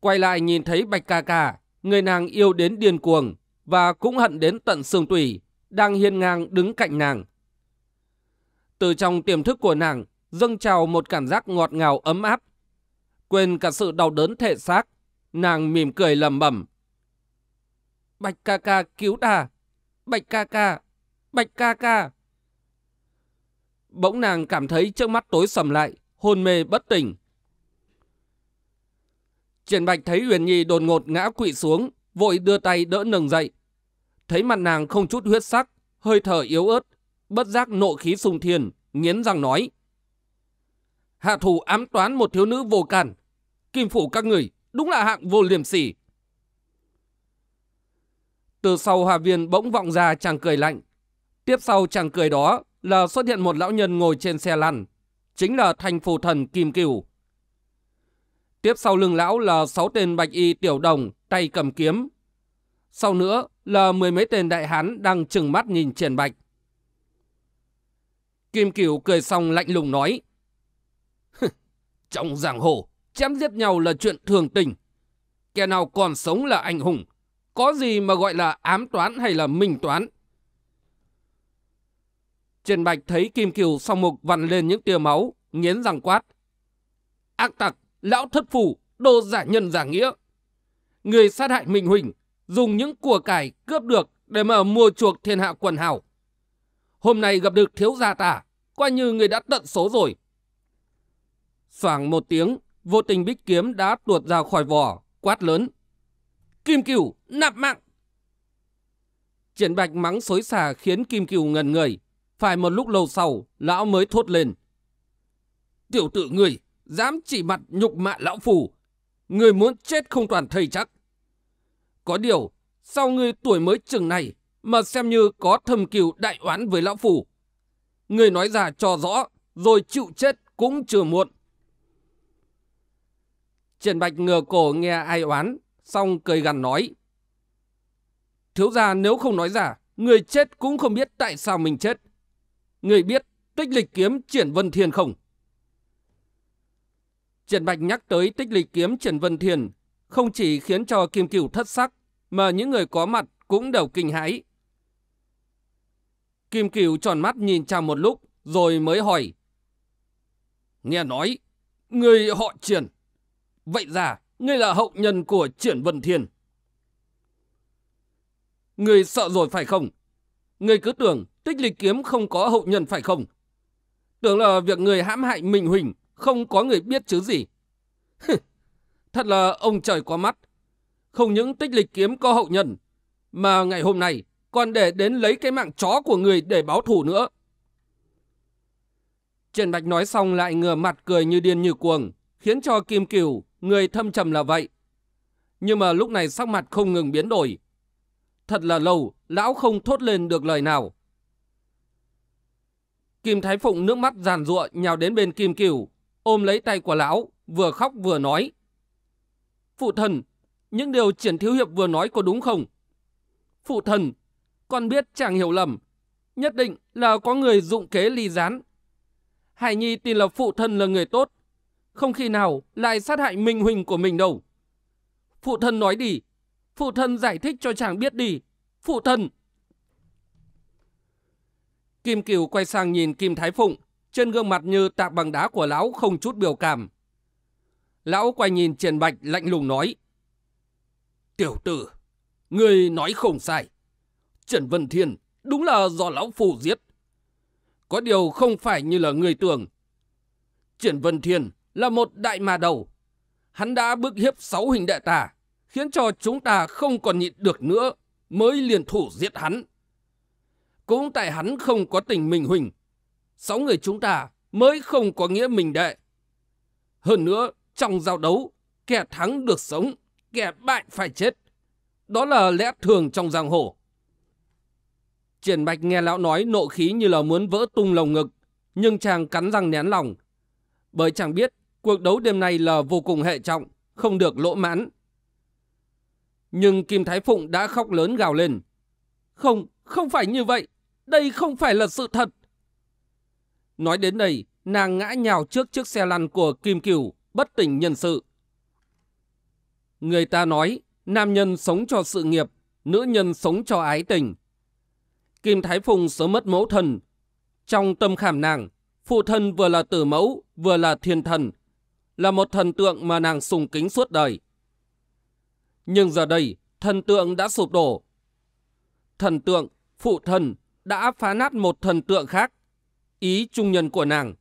Quay lại nhìn thấy Bạch Ca Ca, người nàng yêu đến điên cuồng và cũng hận đến tận xương tủy, đang hiên ngang đứng cạnh nàng. Từ trong tiềm thức của nàng, dâng trào một cảm giác ngọt ngào ấm áp. Quên cả sự đau đớn thể xác Nàng mỉm cười lầm bẩm Bạch ca ca cứu ta! Bạch ca ca! Bạch ca ca! Bỗng nàng cảm thấy trước mắt tối sầm lại, hôn mê bất tỉnh. Triển Bạch thấy Huyền Nhi đột ngột ngã quỵ xuống, vội đưa tay đỡ nâng dậy. Thấy mặt nàng không chút huyết sắc, hơi thở yếu ớt, bất giác nộ khí sùng thiền nghiến răng nói. Hạ thủ ám toán một thiếu nữ vô cản, kim phủ các người, Đúng là hạng vô liềm sỉ. Từ sau Hà Viên bỗng vọng ra chàng cười lạnh. Tiếp sau chàng cười đó là xuất hiện một lão nhân ngồi trên xe lăn. Chính là thành phù thần Kim Cửu. Tiếp sau lưng lão là sáu tên bạch y tiểu đồng, tay cầm kiếm. Sau nữa là mười mấy tên đại hán đang trừng mắt nhìn triển bạch. Kim Cửu cười xong lạnh lùng nói. Trong giang hồ, Chém giết nhau là chuyện thường tình. Kẻ nào còn sống là anh hùng. Có gì mà gọi là ám toán hay là minh toán. Trần Bạch thấy Kim Kiều song mục vặn lên những tia máu, nghiến răng quát. Ác tặc, lão thất phủ, đồ giả nhân giả nghĩa. Người sát hại Minh Huỳnh, dùng những của cải cướp được để mà mua chuộc thiên hạ quần hào. Hôm nay gặp được thiếu gia ta, coi như người đã tận số rồi. Soảng một tiếng, vô tình bích kiếm đã tuột ra khỏi vỏ, quát lớn. Kim Cửu, nạp mạng! Triển Bạch mắng xối xả khiến Kim Cửu ngần người. Phải một lúc lâu sau, lão mới thốt lên. Tiểu tử người, dám chỉ mặt nhục mạ lão phù. Người muốn chết không toàn thầy chắc. Có điều, sau người tuổi mới chừng này mà xem như có thầm cửu đại oán với lão phù. Người nói ra cho rõ, rồi chịu chết cũng chưa muộn. Triển Bạch ngửa cổ nghe ai oán, xong cười gằn nói. Thiếu gia nếu không nói giả, người chết cũng không biết tại sao mình chết. Người biết tích lịch kiếm Triển Vân Thiên không? Triển Bạch nhắc tới tích lịch kiếm Triển Vân Thiên không chỉ khiến cho Kim Cửu thất sắc, mà những người có mặt cũng đều kinh hãi. Kim Cửu tròn mắt nhìn cha một lúc, rồi mới hỏi. Nghe nói, người họ Triển Vậy ra, ngươi là hậu nhân của Triển Vân Thiên. Ngươi sợ rồi phải không? Ngươi cứ tưởng tích lịch kiếm không có hậu nhân phải không? Tưởng là việc người hãm hại Minh Huỳnh không có người biết chứ gì. Thật là ông trời có mắt. Không những tích lịch kiếm có hậu nhân, mà ngày hôm nay còn để đến lấy cái mạng chó của người để báo thù nữa. Trần Bạch nói xong lại ngửa mặt cười như điên như cuồng, khiến cho Kim Kiều Người thâm trầm là vậy. Nhưng mà lúc này sắc mặt không ngừng biến đổi. Thật là lâu, lão không thốt lên được lời nào. Kim Thái Phụng nước mắt giàn ruộng nhào đến bên Kim Kiều, ôm lấy tay của lão, vừa khóc vừa nói. Phụ thần, những điều Triển Thiếu Hiệp vừa nói có đúng không? Phụ thần, con biết chàng hiểu lầm. Nhất định là có người dụng kế ly gián. Hải Nhi tin là phụ thân là người tốt, không khi nào lại sát hại Minh Huỳnh của mình đâu. Phụ thân nói đi, phụ thân giải thích cho chàng biết đi, phụ thân. Kim Kiều quay sang nhìn Kim Thái Phụng, trên gương mặt như tạc bằng đá của lão không chút biểu cảm. Lão quay nhìn Triển Bạch lạnh lùng nói. Tiểu tử, người nói không sai. Trần Vân Thiên đúng là do lão phù giết. Có điều không phải như là người tưởng. Triển Vân Thiên là một đại mà đầu. Hắn đã bức hiếp sáu hình đệ ta, khiến cho chúng ta không còn nhịn được nữa, mới liền thủ giết hắn. Cũng tại hắn không có tình mình huỳnh, sáu người chúng ta mới không có nghĩa mình đệ. Hơn nữa, trong giao đấu, kẻ thắng được sống, kẻ bại phải chết. Đó là lẽ thường trong giang hồ. Triển Bạch nghe lão nói nộ khí như là muốn vỡ tung lồng ngực, nhưng chàng cắn răng nén lòng. Bởi chàng biết Cuộc đấu đêm nay là vô cùng hệ trọng, không được lỗ mãn. Nhưng Kim Thái Phụng đã khóc lớn gào lên. Không, không phải như vậy. Đây không phải là sự thật. Nói đến đây, nàng ngã nhào trước chiếc xe lăn của Kim Cửu, bất tỉnh nhân sự. Người ta nói, nam nhân sống cho sự nghiệp, nữ nhân sống cho ái tình. Kim Thái Phùng sớm mất mẫu thần. Trong tâm khảm nàng, phụ thân vừa là tử mẫu, vừa là thiên thần, là một thần tượng mà nàng sùng kính suốt đời. Nhưng giờ đây, thần tượng đã sụp đổ. Thần tượng, phụ thần, đã phá nát một thần tượng khác, ý trung nhân của nàng.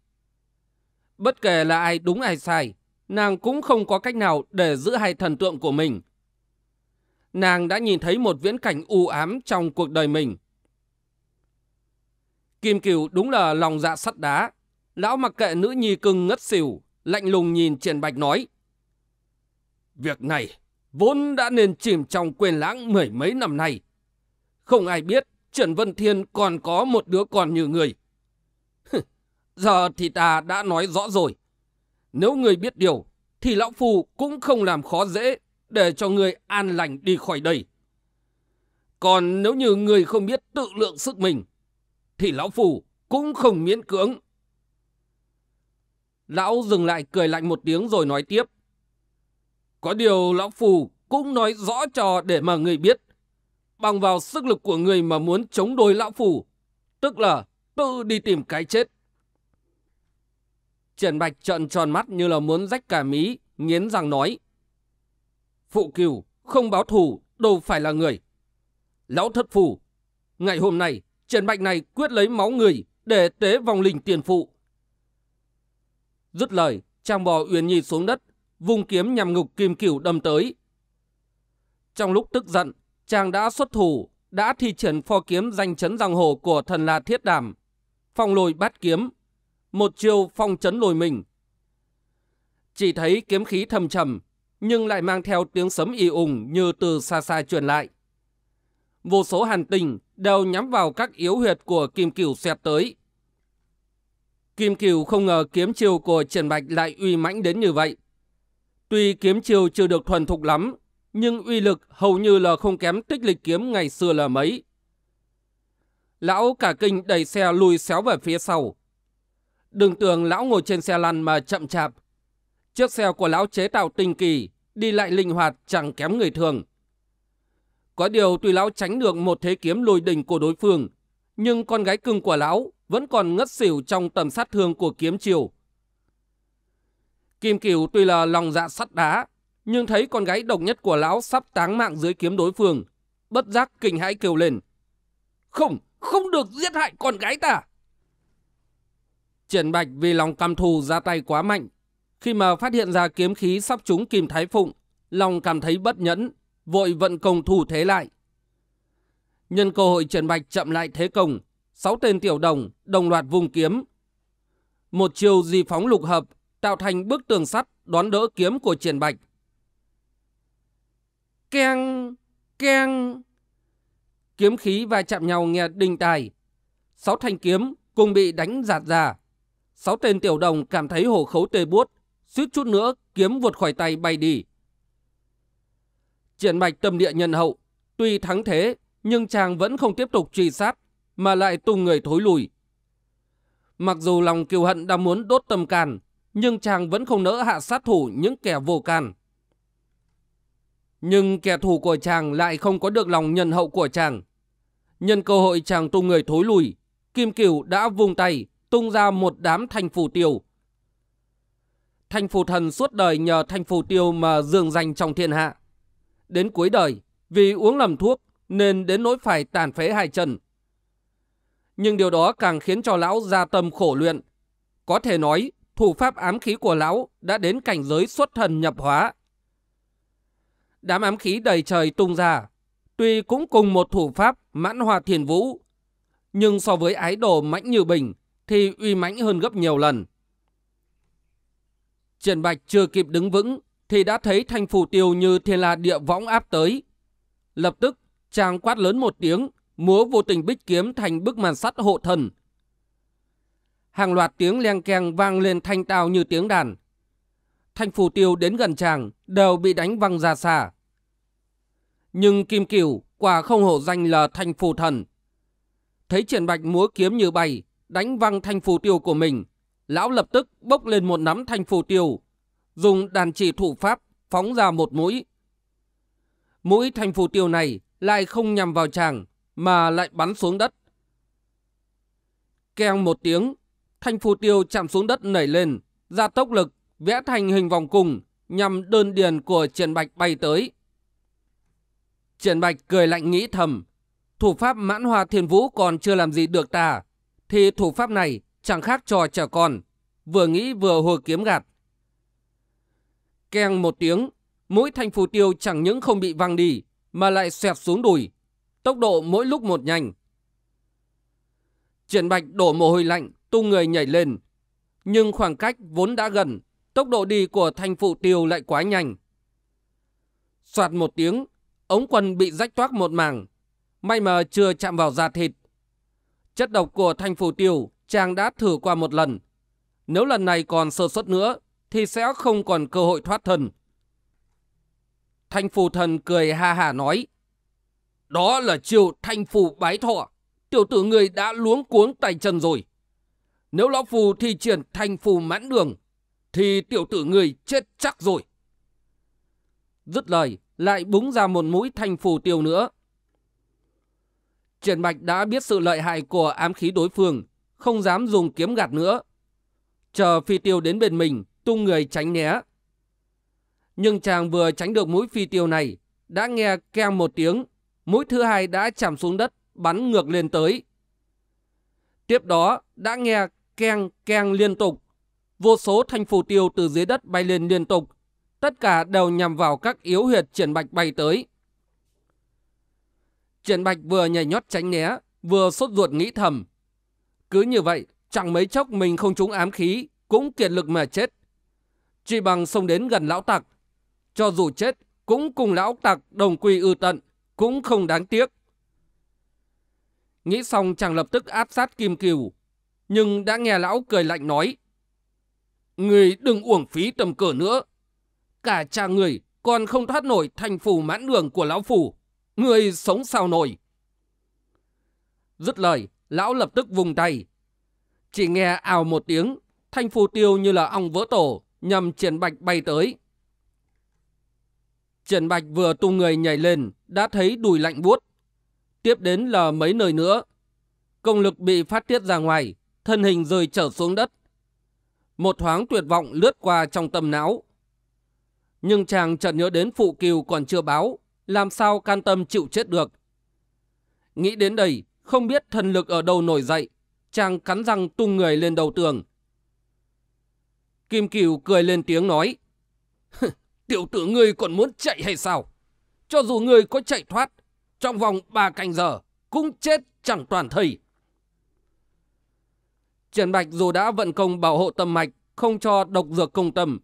Bất kể là ai đúng ai sai, nàng cũng không có cách nào để giữ hai thần tượng của mình. Nàng đã nhìn thấy một viễn cảnh u ám trong cuộc đời mình. Kim Cửu đúng là lòng dạ sắt đá, lão mặc kệ nữ nhi cưng ngất xỉu lạnh lùng nhìn Triển Bạch nói. Việc này vốn đã nên chìm trong quên lãng mười mấy năm nay. Không ai biết Trần Vân Thiên còn có một đứa con như người. Giờ thì ta đã nói rõ rồi. Nếu người biết điều, thì lão phù cũng không làm khó dễ để cho người an lành đi khỏi đây. Còn nếu như người không biết tự lượng sức mình, thì lão phù cũng không miễn cưỡng Lão dừng lại cười lạnh một tiếng rồi nói tiếp. Có điều lão phù cũng nói rõ trò để mà người biết. Bằng vào sức lực của người mà muốn chống đối lão phù, tức là tự đi tìm cái chết. Triển Bạch trợn tròn mắt như là muốn rách cả mí, nghiến răng nói. Phụ cửu không báo thù đâu phải là người. Lão thất phù, ngày hôm nay Triển Bạch này quyết lấy máu người để tế vòng linh tiền phụ. Dứt lời, chàng bò Uyển Nhi xuống đất, vùng kiếm nhằm ngục kim cửu đâm tới. Trong lúc tức giận, chàng đã xuất thủ, đã thi triển pho kiếm danh chấn giang hồ của thần La Thiết Đàm. Phong lôi bát kiếm, một chiêu phong chấn lồi mình. Chỉ thấy kiếm khí thầm trầm, nhưng lại mang theo tiếng sấm y ùng như từ xa xa truyền lại. Vô số hàn tình đều nhắm vào các yếu huyệt của kim cửu xẹt tới. Kim Cửu không ngờ kiếm chiêu của Trần Bạch lại uy mãnh đến như vậy. Tuy kiếm chiêu chưa được thuần thục lắm, nhưng uy lực hầu như là không kém tích lịch kiếm ngày xưa là mấy. Lão cả kinh đẩy xe lùi xéo về phía sau. Đừng tưởng lão ngồi trên xe lăn mà chậm chạp. Chiếc xe của lão chế tạo tinh kỳ, đi lại linh hoạt chẳng kém người thường. Có điều tuy lão tránh được một thế kiếm lùi đỉnh của đối phương, nhưng con gái cưng của lão vẫn còn ngất xỉu trong tầm sát thương của kiếm chiều. Kim Cửu tuy là lòng dạ sắt đá, nhưng thấy con gái độc nhất của lão sắp táng mạng dưới kiếm đối phương, bất giác kinh hãi kêu lên. Không, không được giết hại con gái ta! Triển Bạch vì lòng căm thù ra tay quá mạnh, khi mà phát hiện ra kiếm khí sắp trúng Kim Thái Phụng, lòng cảm thấy bất nhẫn, vội vận công thủ thế lại. Nhân cơ hội Trần Bạch chậm lại thế công, sáu tên tiểu đồng đồng loạt vùng kiếm. Một chiều di phóng lục hợp tạo thành bức tường sắt đón đỡ kiếm của Triển Bạch. Keng, keng. Kiếm khí va chạm nhau nghe đình tài. Sáu thanh kiếm cùng bị đánh giạt ra. Sáu tên tiểu đồng cảm thấy hổ khấu tê buốt, suýt chút nữa kiếm vụt khỏi tay bay đi. Triển Bạch tâm địa nhân hậu, tuy thắng thế nhưng chàng vẫn không tiếp tục truy sát mà lại tung người thối lùi. Mặc dù lòng kiêu hận đang muốn đốt tâm can, nhưng chàng vẫn không nỡ hạ sát thủ những kẻ vô can. Nhưng kẻ thù của chàng lại không có được lòng nhân hậu của chàng. Nhân cơ hội chàng tung người thối lùi, Kim Cửu đã vung tay, tung ra một đám thanh phù tiêu. Thanh phù thần suốt đời nhờ thanh phù tiêu mà dương danh trong thiên hạ. Đến cuối đời, vì uống lầm thuốc nên đến nỗi phải tàn phế hai chân, nhưng điều đó càng khiến cho lão gia tâm khổ luyện. Có thể nói, thủ pháp ám khí của lão đã đến cảnh giới xuất thần nhập hóa. Đám ám khí đầy trời tung ra, tuy cũng cùng một thủ pháp mãn hòa thiền vũ, nhưng so với ái đồ mãnh như bình thì uy mãnh hơn gấp nhiều lần. Triển Bạch chưa kịp đứng vững thì đã thấy thanh phù tiêu như thiên la địa võng áp tới. Lập tức chàng quát lớn một tiếng múa vô tình bích kiếm thành bức màn sắt hộ thần. Hàng loạt tiếng leng keng vang lên thanh tao như tiếng đàn. Thanh phù tiêu đến gần chàng đều bị đánh văng ra xa. Nhưng Kim Cửu quả không hổ danh là thanh phù thần. Thấy triển bạch múa kiếm như bay, đánh văng thanh phù tiêu của mình. Lão lập tức bốc lên một nắm thanh phù tiêu, dùng đàn chỉ thủ pháp phóng ra một mũi. Mũi thanh phù tiêu này lại không nhằm vào chàng mà lại bắn xuống đất. Keng một tiếng, thanh phù tiêu chạm xuống đất nảy lên, ra tốc lực, vẽ thành hình vòng cung nhằm đơn điền của Triển Bạch bay tới. Triển Bạch cười lạnh nghĩ thầm, thủ pháp mãn hoa thiên vũ còn chưa làm gì được ta, thì thủ pháp này chẳng khác trò trẻ con, vừa nghĩ vừa hồ kiếm gạt. Keng một tiếng, mũi thanh phù tiêu chẳng những không bị văng đi, mà lại xẹt xuống đùi, tốc độ mỗi lúc một nhanh. Triển Bạch đổ mồ hôi lạnh, tung người nhảy lên. Nhưng khoảng cách vốn đã gần, tốc độ đi của thanh phụ tiêu lại quá nhanh. Soạt một tiếng, ống quần bị rách toác một màng. May mà chưa chạm vào da thịt. Chất độc của thanh phụ tiêu chàng đã thử qua một lần. Nếu lần này còn sơ suất nữa thì sẽ không còn cơ hội thoát thân. Thanh phù thần cười ha hà nói. Đó là chiêu thanh phù bái thọ. Tiểu tử người đã luống cuống tay chân rồi. Nếu lão phù thi triển thanh phù mãn đường, thì tiểu tử người chết chắc rồi. Dứt lời, lại búng ra một mũi thanh phù tiêu nữa. Triển Bạch đã biết sự lợi hại của ám khí đối phương, không dám dùng kiếm gạt nữa. Chờ phi tiêu đến bên mình, tung người tránh né. Nhưng chàng vừa tránh được mũi phi tiêu này, đã nghe keng một tiếng, mũi thứ hai đã chạm xuống đất, bắn ngược lên tới. Tiếp đó đã nghe keng keng liên tục, vô số thanh phù tiêu từ dưới đất bay lên liên tục, tất cả đều nhằm vào các yếu huyệt triển bạch bay tới. Triển bạch vừa nhảy nhót tránh né, vừa sốt ruột nghĩ thầm. Cứ như vậy, chẳng mấy chốc mình không trúng ám khí, cũng kiệt lực mà chết. Chỉ bằng xông đến gần lão tặc, cho dù chết cũng cùng lão tặc đồng quy ư tận cũng không đáng tiếc. Nghĩ xong chàng lập tức áp sát Kim Kiều, nhưng đã nghe lão cười lạnh nói. Người đừng uổng phí tầm cờ nữa. Cả cha người còn không thoát nổi thành phù mãn đường của lão phù. Người sống sao nổi. Dứt lời, lão lập tức vùng tay. Chỉ nghe ào một tiếng, thanh phù tiêu như là ong vỡ tổ, nhằm triển bạch bay tới. Trần Bạch vừa tung người nhảy lên, đã thấy đùi lạnh buốt. Tiếp đến là mấy nơi nữa. Công lực bị phát tiết ra ngoài, thân hình rơi trở xuống đất. Một thoáng tuyệt vọng lướt qua trong tâm não. Nhưng chàng chợt nhớ đến phụ kiều còn chưa báo, làm sao can tâm chịu chết được. Nghĩ đến đây, không biết thần lực ở đâu nổi dậy, chàng cắn răng tung người lên đầu tường. Kim Cửu cười lên tiếng nói. Tiểu tử ngươi còn muốn chạy hay sao? Cho dù ngươi có chạy thoát, trong vòng ba canh giờ cũng chết chẳng toàn thây. Trần Bạch dù đã vận công bảo hộ tâm mạch, không cho độc dược công tâm.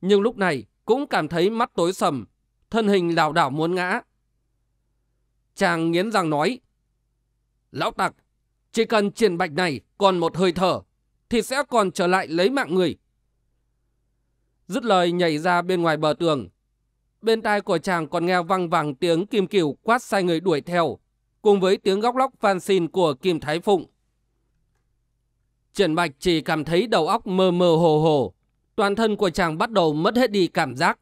Nhưng lúc này cũng cảm thấy mắt tối sầm, thân hình lảo đảo muốn ngã. Chàng nghiến răng nói, Lão Tặc, chỉ cần triển bạch này còn một hơi thở, thì sẽ còn trở lại lấy mạng người dứt lời nhảy ra bên ngoài bờ tường. Bên tai của chàng còn nghe văng vẳng tiếng Kim Cửu quát sai người đuổi theo, cùng với tiếng góc lóc van xin của Kim Thái Phụng. Trần Bạch chỉ cảm thấy đầu óc mơ mơ hồ hồ, toàn thân của chàng bắt đầu mất hết đi cảm giác.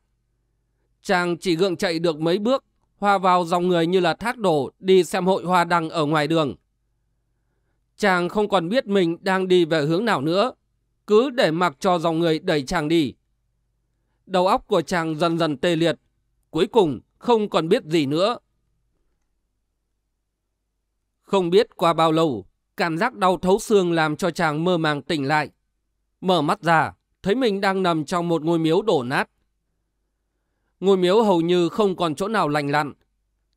Chàng chỉ gượng chạy được mấy bước, hòa vào dòng người như là thác đổ đi xem hội hoa đăng ở ngoài đường. Chàng không còn biết mình đang đi về hướng nào nữa, cứ để mặc cho dòng người đẩy chàng đi. Đầu óc của chàng dần dần tê liệt, cuối cùng không còn biết gì nữa. Không biết qua bao lâu, cảm giác đau thấu xương làm cho chàng mơ màng tỉnh lại. Mở mắt ra, thấy mình đang nằm trong một ngôi miếu đổ nát. Ngôi miếu hầu như không còn chỗ nào lành lặn.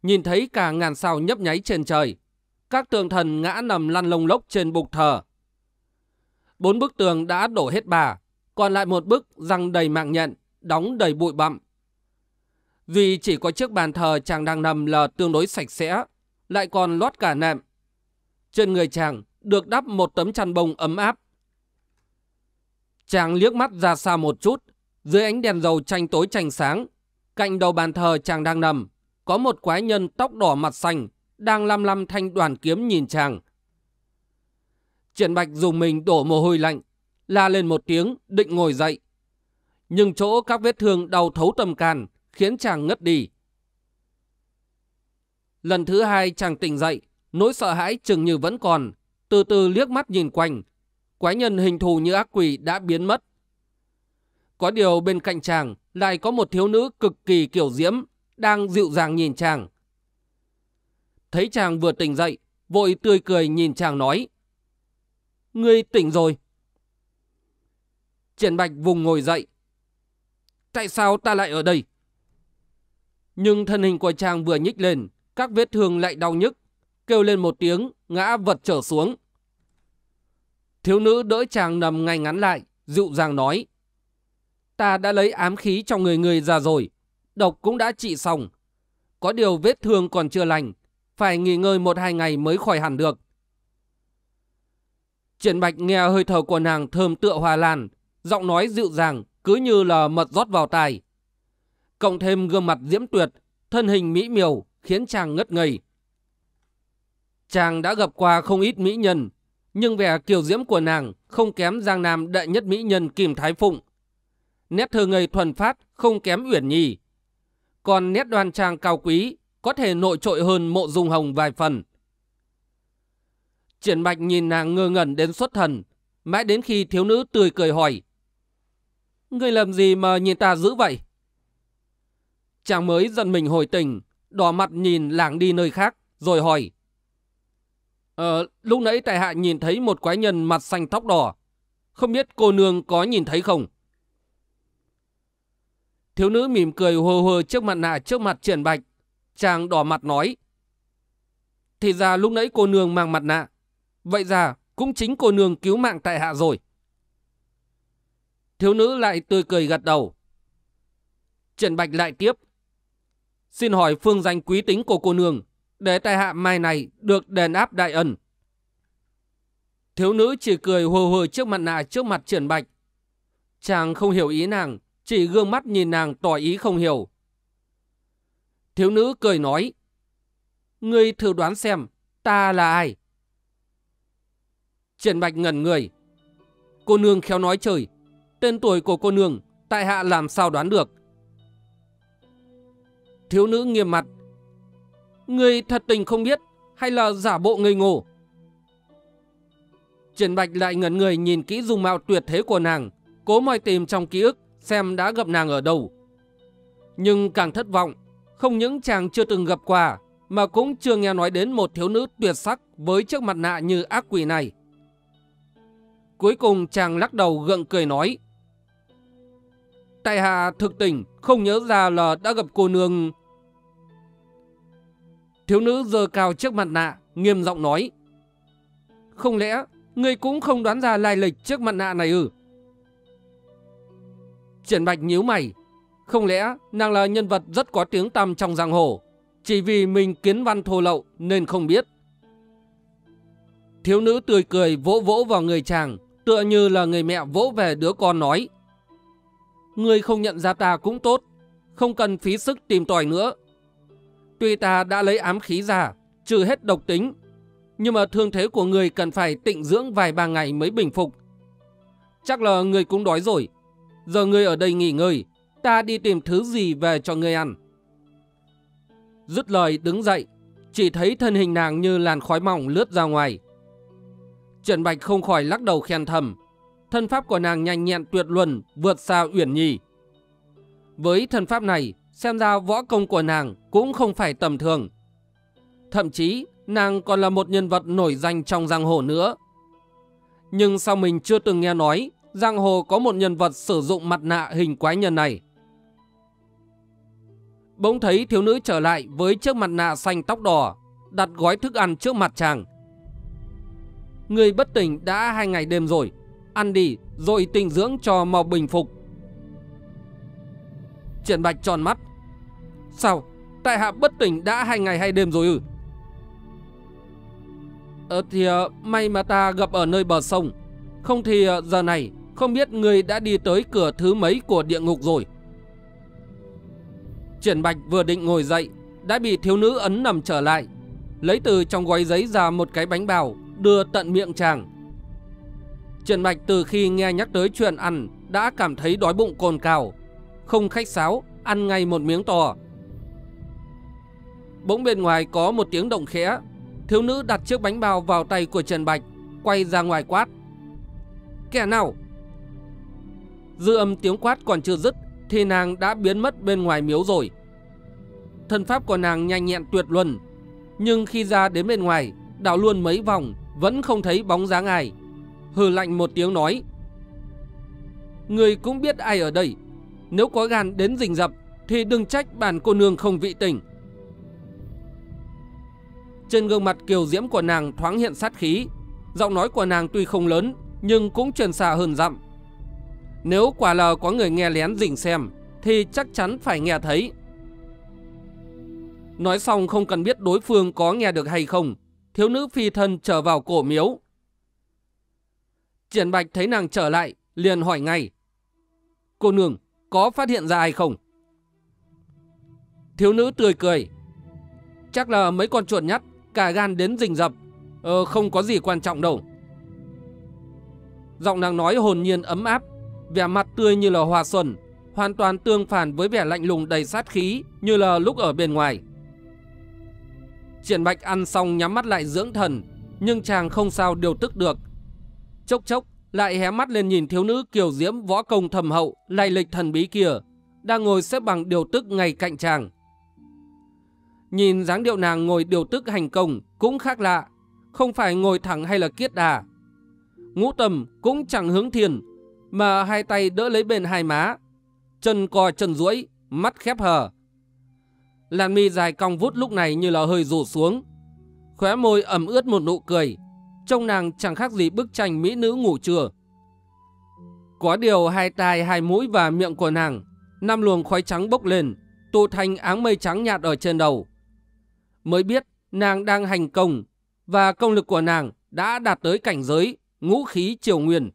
Nhìn thấy cả ngàn sao nhấp nháy trên trời. Các tường thần ngã nằm lăn lông lốc trên bục thờ. Bốn bức tường đã đổ hết bà, còn lại một bức răng đầy mạng nhận đóng đầy bụi bặm. Duy chỉ có chiếc bàn thờ chàng đang nằm là tương đối sạch sẽ, lại còn lót cả nệm. Trên người chàng được đắp một tấm chăn bông ấm áp. Chàng liếc mắt ra xa một chút, dưới ánh đèn dầu tranh tối tranh sáng, cạnh đầu bàn thờ chàng đang nằm, có một quái nhân tóc đỏ mặt xanh, đang lăm lăm thanh đoàn kiếm nhìn chàng. Triển Bạch dùng mình đổ mồ hôi lạnh, la lên một tiếng định ngồi dậy nhưng chỗ các vết thương đau thấu tầm can, khiến chàng ngất đi. Lần thứ hai chàng tỉnh dậy, nỗi sợ hãi chừng như vẫn còn, từ từ liếc mắt nhìn quanh. Quái nhân hình thù như ác quỷ đã biến mất. Có điều bên cạnh chàng lại có một thiếu nữ cực kỳ kiểu diễm, đang dịu dàng nhìn chàng. Thấy chàng vừa tỉnh dậy, vội tươi cười nhìn chàng nói. Ngươi tỉnh rồi. Triển Bạch vùng ngồi dậy, Tại sao ta lại ở đây? Nhưng thân hình của chàng vừa nhích lên, các vết thương lại đau nhức, kêu lên một tiếng, ngã vật trở xuống. Thiếu nữ đỡ chàng nằm ngay ngắn lại, dịu dàng nói. Ta đã lấy ám khí trong người người ra rồi, độc cũng đã trị xong. Có điều vết thương còn chưa lành, phải nghỉ ngơi một hai ngày mới khỏi hẳn được. Triển Bạch nghe hơi thở của nàng thơm tựa hoa lan, giọng nói dịu dàng, cứ như là mật rót vào tai. Cộng thêm gương mặt diễm tuyệt, thân hình mỹ miều khiến chàng ngất ngây. Chàng đã gặp qua không ít mỹ nhân, nhưng vẻ kiều diễm của nàng không kém Giang Nam đệ nhất mỹ nhân Kim Thái Phụng. Nét thơ ngây thuần phát không kém Uyển Nhi. Còn nét đoan trang cao quý có thể nội trội hơn mộ dung hồng vài phần. Triển Bạch nhìn nàng ngơ ngẩn đến xuất thần, mãi đến khi thiếu nữ tươi cười hỏi. Ngươi làm gì mà nhìn ta dữ vậy? Chàng mới giận mình hồi tỉnh, đỏ mặt nhìn lảng đi nơi khác, rồi hỏi. Ờ, lúc nãy tại hạ nhìn thấy một quái nhân mặt xanh tóc đỏ. Không biết cô nương có nhìn thấy không? Thiếu nữ mỉm cười hô hô trước mặt nạ trước mặt triển bạch. Chàng đỏ mặt nói. Thì ra lúc nãy cô nương mang mặt nạ. Vậy ra cũng chính cô nương cứu mạng tại hạ rồi. Thiếu nữ lại tươi cười gật đầu. Trần Bạch lại tiếp. Xin hỏi phương danh quý tính của cô nương, để tài hạ mai này được đền áp đại ân. Thiếu nữ chỉ cười hồ hồ trước mặt nạ trước mặt Trần Bạch. Chàng không hiểu ý nàng, chỉ gương mắt nhìn nàng tỏ ý không hiểu. Thiếu nữ cười nói, Ngươi thử đoán xem, ta là ai? Trần Bạch ngẩn người. Cô nương khéo nói trời, Tên tuổi của cô nương, tại hạ làm sao đoán được? Thiếu nữ nghiêm mặt. Người thật tình không biết, hay là giả bộ người ngủ? Trần Bạch lại ngẩn người nhìn kỹ dung mạo tuyệt thế của nàng, cố moi tìm trong ký ức xem đã gặp nàng ở đâu. Nhưng càng thất vọng, không những chàng chưa từng gặp qua mà cũng chưa nghe nói đến một thiếu nữ tuyệt sắc với chiếc mặt nạ như ác quỷ này. Cuối cùng chàng lắc đầu gượng cười nói tại hạ thực tỉnh, không nhớ ra là đã gặp cô nương. Thiếu nữ giơ cao chiếc mặt nạ, nghiêm giọng nói. Không lẽ ngươi cũng không đoán ra lai lịch chiếc mặt nạ này ư? Triển Bạch nhíu mày. Không lẽ nàng là nhân vật rất có tiếng tăm trong giang hồ, chỉ vì mình kiến văn thô lậu nên không biết. Thiếu nữ tươi cười vỗ vỗ vào người chàng, tựa như là người mẹ vỗ về đứa con nói. Ngươi không nhận ra ta cũng tốt, không cần phí sức tìm tòi nữa. Tuy ta đã lấy ám khí ra, trừ hết độc tính, nhưng mà thương thế của người cần phải tịnh dưỡng vài ba ngày mới bình phục. Chắc là người cũng đói rồi. Giờ người ở đây nghỉ ngơi, ta đi tìm thứ gì về cho người ăn. Dứt lời đứng dậy, chỉ thấy thân hình nàng như làn khói mỏng lướt ra ngoài. Trần Bạch không khỏi lắc đầu khen thầm thân pháp của nàng nhanh nhẹn tuyệt luân, vượt xa Uyển Nhi. Với thân pháp này, xem ra võ công của nàng cũng không phải tầm thường. Thậm chí, nàng còn là một nhân vật nổi danh trong giang hồ nữa. Nhưng sao mình chưa từng nghe nói giang hồ có một nhân vật sử dụng mặt nạ hình quái nhân này. Bỗng thấy thiếu nữ trở lại với chiếc mặt nạ xanh tóc đỏ, đặt gói thức ăn trước mặt chàng. Người bất tỉnh đã hai ngày đêm rồi ăn đi rồi tình dưỡng cho mau bình phục. Triển Bạch tròn mắt. Sao? Tại hạ bất tỉnh đã hai ngày hai đêm rồi ư? Ờ thì ờ, may mà ta gặp ở nơi bờ sông. Không thì ờ, giờ này không biết người đã đi tới cửa thứ mấy của địa ngục rồi. Triển Bạch vừa định ngồi dậy đã bị thiếu nữ ấn nằm trở lại. Lấy từ trong gói giấy ra một cái bánh bào đưa tận miệng chàng Trần Bạch từ khi nghe nhắc tới chuyện ăn đã cảm thấy đói bụng cồn cào. Không khách sáo, ăn ngay một miếng to. Bỗng bên ngoài có một tiếng động khẽ. Thiếu nữ đặt chiếc bánh bao vào tay của Trần Bạch, quay ra ngoài quát. Kẻ nào? Dư âm tiếng quát còn chưa dứt thì nàng đã biến mất bên ngoài miếu rồi. Thân pháp của nàng nhanh nhẹn tuyệt luân. Nhưng khi ra đến bên ngoài, đảo luôn mấy vòng vẫn không thấy bóng dáng ai hừ lạnh một tiếng nói. Người cũng biết ai ở đây, nếu có gan đến rình rập thì đừng trách bản cô nương không vị tình. Trên gương mặt kiều diễm của nàng thoáng hiện sát khí, giọng nói của nàng tuy không lớn nhưng cũng truyền xa hơn dặm. Nếu quả lờ có người nghe lén rình xem thì chắc chắn phải nghe thấy. Nói xong không cần biết đối phương có nghe được hay không, thiếu nữ phi thân trở vào cổ miếu. Triển Bạch thấy nàng trở lại, liền hỏi ngay. Cô nương, có phát hiện ra ai không? Thiếu nữ tươi cười. Chắc là mấy con chuột nhắt, cả gan đến rình rập. Ờ, không có gì quan trọng đâu. Giọng nàng nói hồn nhiên ấm áp, vẻ mặt tươi như là hoa xuân, hoàn toàn tương phản với vẻ lạnh lùng đầy sát khí như là lúc ở bên ngoài. Triển Bạch ăn xong nhắm mắt lại dưỡng thần, nhưng chàng không sao điều tức được, chốc chốc lại hé mắt lên nhìn thiếu nữ kiều diễm võ công thầm hậu, lai lịch thần bí kia, đang ngồi xếp bằng điều tức ngay cạnh chàng. Nhìn dáng điệu nàng ngồi điều tức hành công cũng khác lạ, không phải ngồi thẳng hay là kiết đà. Ngũ tầm cũng chẳng hướng thiền, mà hai tay đỡ lấy bên hai má, chân co chân duỗi, mắt khép hờ. Làn mi dài cong vút lúc này như là hơi rủ xuống, khóe môi ẩm ướt một nụ cười, Trông nàng chẳng khác gì bức tranh mỹ nữ ngủ trưa. Có điều hai tai, hai mũi và miệng của nàng, năm luồng khói trắng bốc lên, tụ thành áng mây trắng nhạt ở trên đầu. Mới biết nàng đang hành công và công lực của nàng đã đạt tới cảnh giới ngũ khí triều nguyên.